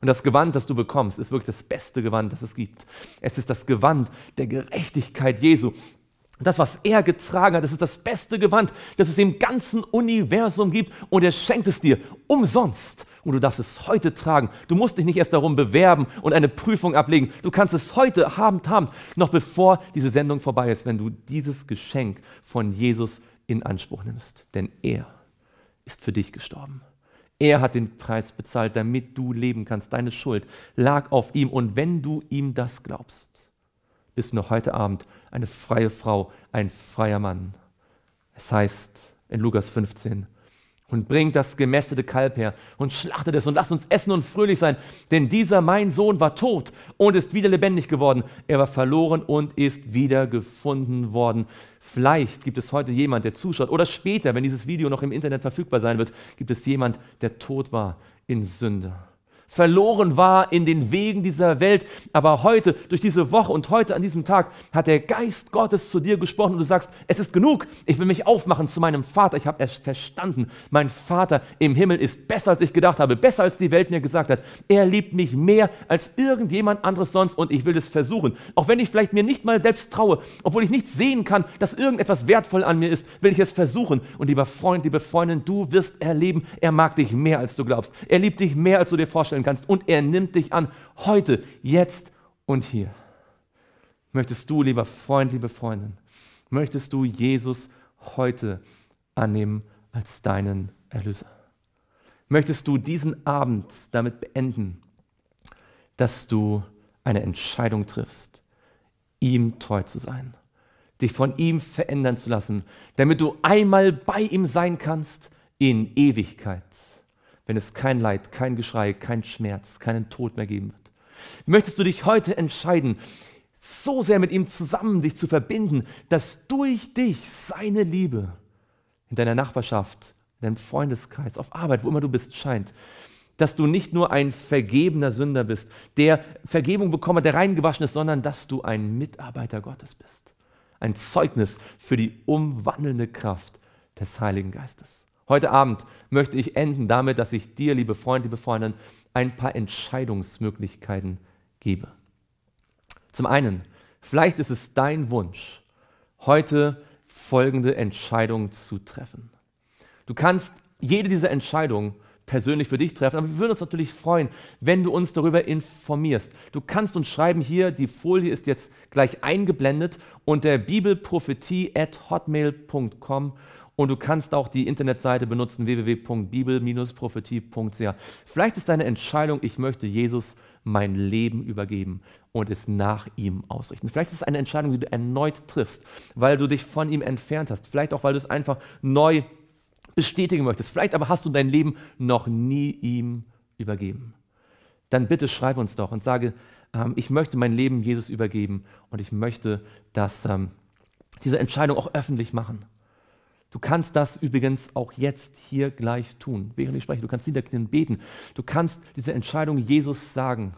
Und das Gewand, das du bekommst, ist wirklich das beste Gewand, das es gibt. Es ist das Gewand der Gerechtigkeit Jesu. Das, was er getragen hat, das ist das beste Gewand, das es im ganzen Universum gibt. Und er schenkt es dir umsonst. Und du darfst es heute tragen. Du musst dich nicht erst darum bewerben und eine Prüfung ablegen. Du kannst es heute, Abend, Abend, noch bevor diese Sendung vorbei ist, wenn du dieses Geschenk von Jesus in Anspruch nimmst. Denn er ist für dich gestorben. Er hat den Preis bezahlt, damit du leben kannst. Deine Schuld lag auf ihm. Und wenn du ihm das glaubst, bist du noch heute Abend eine freie Frau, ein freier Mann. Es heißt in Lukas 15, und bringt das gemästete Kalb her und schlachtet es und lasst uns essen und fröhlich sein, denn dieser mein Sohn war tot und ist wieder lebendig geworden. Er war verloren und ist wieder gefunden worden. Vielleicht gibt es heute jemand, der zuschaut, oder später, wenn dieses Video noch im Internet verfügbar sein wird, gibt es jemand, der tot war in Sünde verloren war in den Wegen dieser Welt. Aber heute, durch diese Woche und heute an diesem Tag, hat der Geist Gottes zu dir gesprochen und du sagst, es ist genug, ich will mich aufmachen zu meinem Vater. Ich habe es verstanden, mein Vater im Himmel ist besser, als ich gedacht habe, besser, als die Welt mir gesagt hat. Er liebt mich mehr als irgendjemand anderes sonst und ich will es versuchen. Auch wenn ich vielleicht mir nicht mal selbst traue, obwohl ich nicht sehen kann, dass irgendetwas wertvoll an mir ist, will ich es versuchen. Und lieber Freund, liebe Freundin, du wirst erleben, er mag dich mehr, als du glaubst. Er liebt dich mehr, als du dir vorstellst vorstellen kannst. Und er nimmt dich an, heute, jetzt und hier. Möchtest du, lieber Freund, liebe Freundin, möchtest du Jesus heute annehmen als deinen Erlöser? Möchtest du diesen Abend damit beenden, dass du eine Entscheidung triffst, ihm treu zu sein, dich von ihm verändern zu lassen, damit du einmal bei ihm sein kannst in Ewigkeit? wenn es kein Leid, kein Geschrei, kein Schmerz, keinen Tod mehr geben wird? Möchtest du dich heute entscheiden, so sehr mit ihm zusammen dich zu verbinden, dass durch dich seine Liebe in deiner Nachbarschaft, in deinem Freundeskreis, auf Arbeit, wo immer du bist, scheint, dass du nicht nur ein vergebener Sünder bist, der Vergebung bekommen hat, der reingewaschen ist, sondern dass du ein Mitarbeiter Gottes bist. Ein Zeugnis für die umwandelnde Kraft des Heiligen Geistes. Heute Abend möchte ich enden damit, dass ich dir, liebe Freunde, liebe Freundin, ein paar Entscheidungsmöglichkeiten gebe. Zum einen, vielleicht ist es dein Wunsch, heute folgende Entscheidung zu treffen. Du kannst jede dieser Entscheidungen persönlich für dich treffen. Aber wir würden uns natürlich freuen, wenn du uns darüber informierst. Du kannst uns schreiben hier, die Folie ist jetzt gleich eingeblendet unter bibelprophetie at hotmail.com und du kannst auch die Internetseite benutzen, www.bibel-prophetie.ch. Vielleicht ist deine Entscheidung, ich möchte Jesus mein Leben übergeben und es nach ihm ausrichten. Vielleicht ist es eine Entscheidung, die du erneut triffst, weil du dich von ihm entfernt hast. Vielleicht auch, weil du es einfach neu bestätigen möchtest. Vielleicht aber hast du dein Leben noch nie ihm übergeben. Dann bitte schreib uns doch und sage, ähm, ich möchte mein Leben Jesus übergeben und ich möchte das, ähm, diese Entscheidung auch öffentlich machen. Du kannst das übrigens auch jetzt hier gleich tun, während ich spreche. Du kannst niederknien beten. Du kannst diese Entscheidung Jesus sagen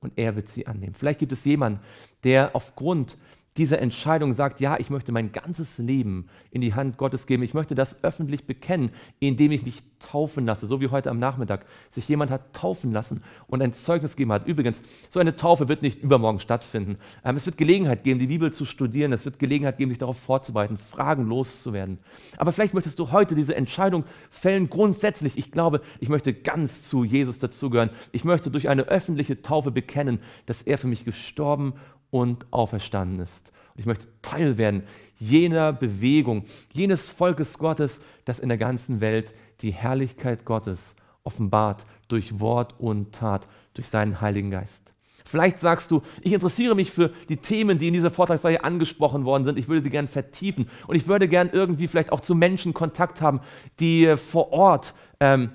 und er wird sie annehmen. Vielleicht gibt es jemanden, der aufgrund dieser Entscheidung sagt, ja, ich möchte mein ganzes Leben in die Hand Gottes geben, ich möchte das öffentlich bekennen, indem ich mich taufen lasse, so wie heute am Nachmittag sich jemand hat taufen lassen und ein Zeugnis gegeben hat. Übrigens, so eine Taufe wird nicht übermorgen stattfinden. Ähm, es wird Gelegenheit geben, die Bibel zu studieren, es wird Gelegenheit geben, sich darauf vorzubereiten, Fragen loszuwerden. Aber vielleicht möchtest du heute diese Entscheidung fällen, grundsätzlich, ich glaube, ich möchte ganz zu Jesus dazugehören. Ich möchte durch eine öffentliche Taufe bekennen, dass er für mich gestorben und auferstanden ist. Und ich möchte Teil werden jener Bewegung, jenes Volkes Gottes, das in der ganzen Welt die Herrlichkeit Gottes offenbart durch Wort und Tat, durch seinen Heiligen Geist. Vielleicht sagst du, ich interessiere mich für die Themen, die in dieser Vortragsreihe angesprochen worden sind. Ich würde sie gern vertiefen und ich würde gern irgendwie vielleicht auch zu Menschen Kontakt haben, die vor Ort ähm,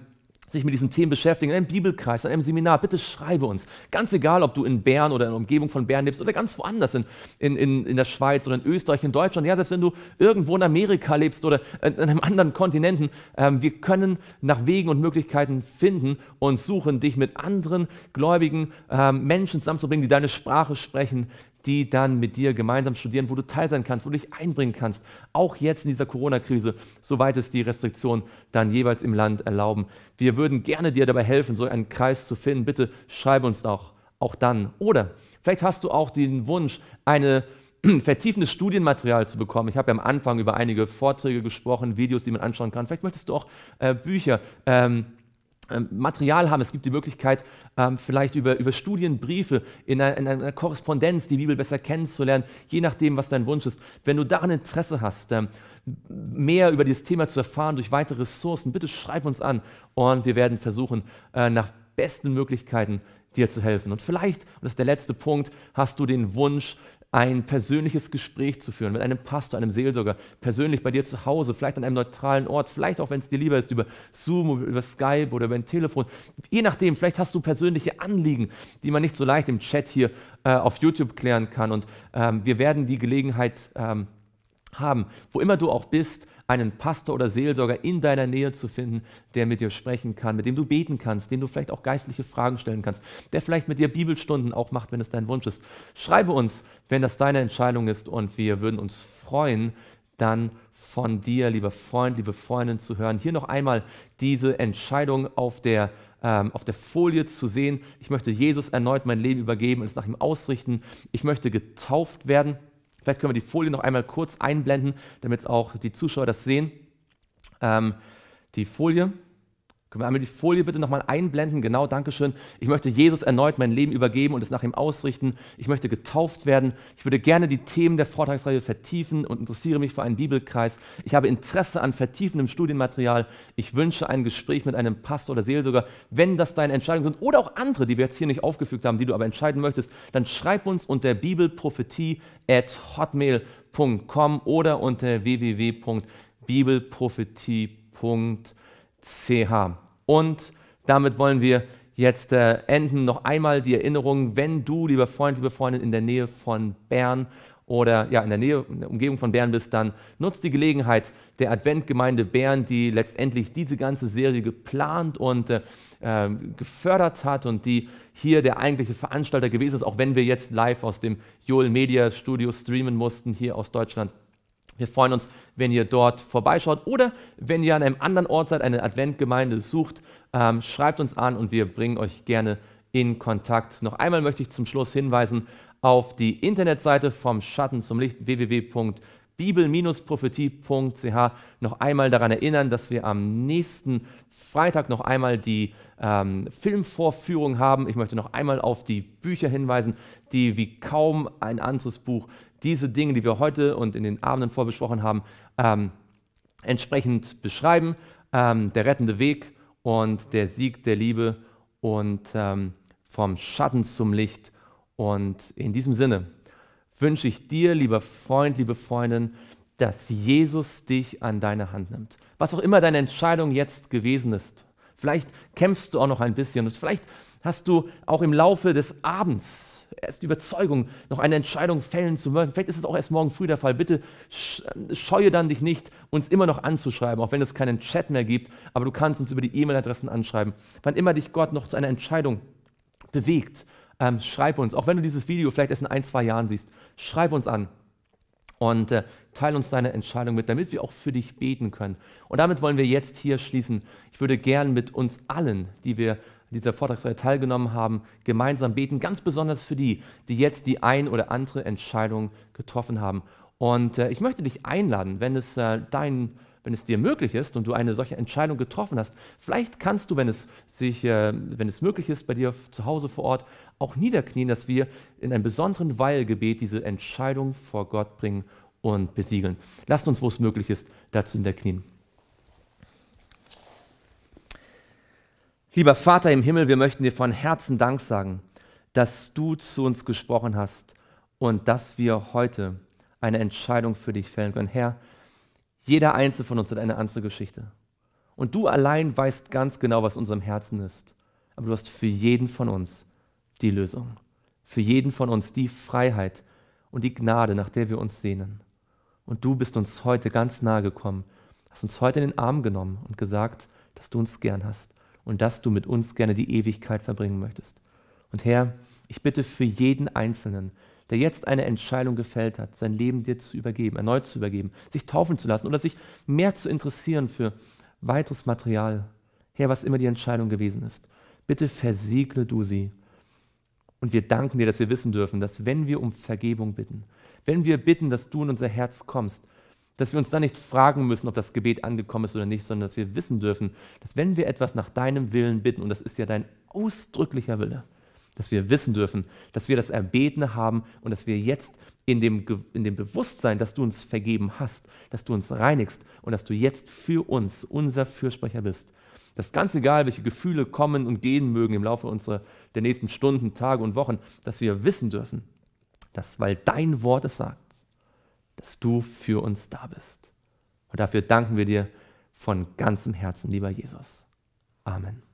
sich mit diesen Themen beschäftigen, in einem Bibelkreis, in einem Seminar, bitte schreibe uns. Ganz egal, ob du in Bern oder in der Umgebung von Bern lebst oder ganz woanders, in, in, in, der Schweiz oder in Österreich, in Deutschland, ja, selbst wenn du irgendwo in Amerika lebst oder in einem anderen Kontinenten, ähm, wir können nach Wegen und Möglichkeiten finden und suchen, dich mit anderen gläubigen ähm, Menschen zusammenzubringen, die deine Sprache sprechen, die dann mit dir gemeinsam studieren, wo du teil sein kannst, wo du dich einbringen kannst. Auch jetzt in dieser Corona-Krise, soweit es die Restriktionen dann jeweils im Land erlauben. Wir würden gerne dir dabei helfen, so einen Kreis zu finden. Bitte schreibe uns auch, auch dann. Oder vielleicht hast du auch den Wunsch, eine [CLEARS THROAT] vertiefendes Studienmaterial zu bekommen. Ich habe ja am Anfang über einige Vorträge gesprochen, Videos, die man anschauen kann. Vielleicht möchtest du auch äh, Bücher. Ähm, ähm, Material haben. Es gibt die Möglichkeit, ähm, vielleicht über, über Studienbriefe, in einer, in einer, Korrespondenz die Bibel besser kennenzulernen, je nachdem, was dein Wunsch ist. Wenn du daran Interesse hast, ähm, mehr über dieses Thema zu erfahren durch weitere Ressourcen, bitte schreib uns an und wir werden versuchen, äh, nach besten Möglichkeiten dir zu helfen. Und vielleicht, und das ist der letzte Punkt, hast du den Wunsch, ein persönliches Gespräch zu führen mit einem Pastor, einem Seelsorger, persönlich bei dir zu Hause, vielleicht an einem neutralen Ort, vielleicht auch, wenn es dir lieber ist, über Zoom, über Skype oder über ein Telefon. Je nachdem, vielleicht hast du persönliche Anliegen, die man nicht so leicht im Chat hier äh, auf YouTube klären kann. Und ähm, wir werden die Gelegenheit ähm, haben, wo immer du auch bist, einen Pastor oder Seelsorger in deiner Nähe zu finden, der mit dir sprechen kann, mit dem du beten kannst, dem du vielleicht auch geistliche Fragen stellen kannst, der vielleicht mit dir Bibelstunden auch macht, wenn es dein Wunsch ist. Schreibe uns, wenn das deine Entscheidung ist und wir würden uns freuen, dann von dir, lieber Freund, liebe Freundin, zu hören. Hier noch einmal diese Entscheidung auf der, ähm, auf der Folie zu sehen. Ich möchte Jesus erneut mein Leben übergeben und es nach ihm ausrichten. Ich möchte getauft werden. Vielleicht können wir die Folie noch einmal kurz einblenden, damit auch die Zuschauer das sehen. Ähm, die Folie, können wir einmal die Folie bitte nochmal einblenden? Genau, Dankeschön. Ich möchte Jesus erneut mein Leben übergeben und es nach ihm ausrichten. Ich möchte getauft werden. Ich würde gerne die Themen der Vortragsreihe vertiefen und interessiere mich für einen Bibelkreis. Ich habe Interesse an vertiefendem Studienmaterial. Ich wünsche ein Gespräch mit einem Pastor oder Seelsorger. Wenn das deine Entscheidungen sind oder auch andere, die wir jetzt hier nicht aufgefügt haben, die du aber entscheiden möchtest, dann schreib uns unter bibelprophetie at hotmail.com oder unter www.bibelprophetie.ch. Und damit wollen wir jetzt äh, enden. Noch einmal die Erinnerung, wenn du, lieber Freund, liebe Freundin, in der Nähe von Bern oder ja, in der Nähe, in der Umgebung von Bern bist, dann nutzt die Gelegenheit der Adventgemeinde Bern, die letztendlich diese ganze Serie geplant und äh, ähm, gefördert hat und die hier der eigentliche Veranstalter gewesen ist, auch wenn wir jetzt live aus dem Joel Media Studio streamen mussten, hier aus Deutschland wir freuen uns, wenn ihr dort vorbeischaut oder wenn ihr an einem anderen Ort seid, eine Adventgemeinde sucht, ähm, schreibt uns an und wir bringen euch gerne in Kontakt. Noch einmal möchte ich zum Schluss hinweisen auf die Internetseite vom Schatten zum Licht www.bibel-prophetie.ch. Noch einmal daran erinnern, dass wir am nächsten Freitag noch einmal die ähm, Filmvorführung haben. Ich möchte noch einmal auf die Bücher hinweisen, die wie kaum ein anderes Buch diese Dinge, die wir heute und in den Abenden vorbesprochen haben, ähm, entsprechend beschreiben. Ähm, der rettende Weg und der Sieg der Liebe und ähm, vom Schatten zum Licht. Und in diesem Sinne wünsche ich dir, lieber Freund, liebe Freundin, dass Jesus dich an deine Hand nimmt. Was auch immer deine Entscheidung jetzt gewesen ist. Vielleicht kämpfst du auch noch ein bisschen. und Vielleicht hast du auch im Laufe des Abends erst die Überzeugung, noch eine Entscheidung fällen zu wollen. Vielleicht ist es auch erst morgen früh der Fall. Bitte scheue dann dich nicht, uns immer noch anzuschreiben, auch wenn es keinen Chat mehr gibt. Aber du kannst uns über die E-Mail-Adressen anschreiben. Wann immer dich Gott noch zu einer Entscheidung bewegt, ähm, schreib uns. Auch wenn du dieses Video vielleicht erst in ein, zwei Jahren siehst, schreib uns an und äh, teile uns deine Entscheidung mit, damit wir auch für dich beten können. Und damit wollen wir jetzt hier schließen. Ich würde gern mit uns allen, die wir dieser Vortragsreihe teilgenommen haben, gemeinsam beten, ganz besonders für die, die jetzt die ein oder andere Entscheidung getroffen haben. Und äh, ich möchte dich einladen, wenn es, äh, dein, wenn es dir möglich ist und du eine solche Entscheidung getroffen hast, vielleicht kannst du, wenn es, sich, äh, wenn es möglich ist, bei dir zu Hause vor Ort auch niederknien, dass wir in einem besonderen Weilgebet diese Entscheidung vor Gott bringen und besiegeln. Lasst uns, wo es möglich ist, dazu niederknien. Lieber Vater im Himmel, wir möchten dir von Herzen Dank sagen, dass du zu uns gesprochen hast und dass wir heute eine Entscheidung für dich fällen können. Herr, jeder Einzelne von uns hat eine andere Geschichte. Und du allein weißt ganz genau, was unserem Herzen ist. Aber du hast für jeden von uns die Lösung, für jeden von uns die Freiheit und die Gnade, nach der wir uns sehnen. Und du bist uns heute ganz nahe gekommen, hast uns heute in den Arm genommen und gesagt, dass du uns gern hast und dass du mit uns gerne die Ewigkeit verbringen möchtest. Und Herr, ich bitte für jeden Einzelnen, der jetzt eine Entscheidung gefällt hat, sein Leben dir zu übergeben, erneut zu übergeben, sich taufen zu lassen oder sich mehr zu interessieren für weiteres Material, Herr, was immer die Entscheidung gewesen ist, bitte versiegle du sie. Und wir danken dir, dass wir wissen dürfen, dass wenn wir um Vergebung bitten, wenn wir bitten, dass du in unser Herz kommst, dass wir uns dann nicht fragen müssen, ob das Gebet angekommen ist oder nicht, sondern dass wir wissen dürfen, dass wenn wir etwas nach deinem Willen bitten, und das ist ja dein ausdrücklicher Wille, dass wir wissen dürfen, dass wir das Erbetene haben und dass wir jetzt in dem, in dem Bewusstsein, dass du uns vergeben hast, dass du uns reinigst und dass du jetzt für uns unser Fürsprecher bist. Dass ganz egal, welche Gefühle kommen und gehen mögen im Laufe unserer, der nächsten Stunden, Tage und Wochen, dass wir wissen dürfen, dass weil dein Wort es sagt, dass du für uns da bist. Und dafür danken wir dir von ganzem Herzen, lieber Jesus. Amen.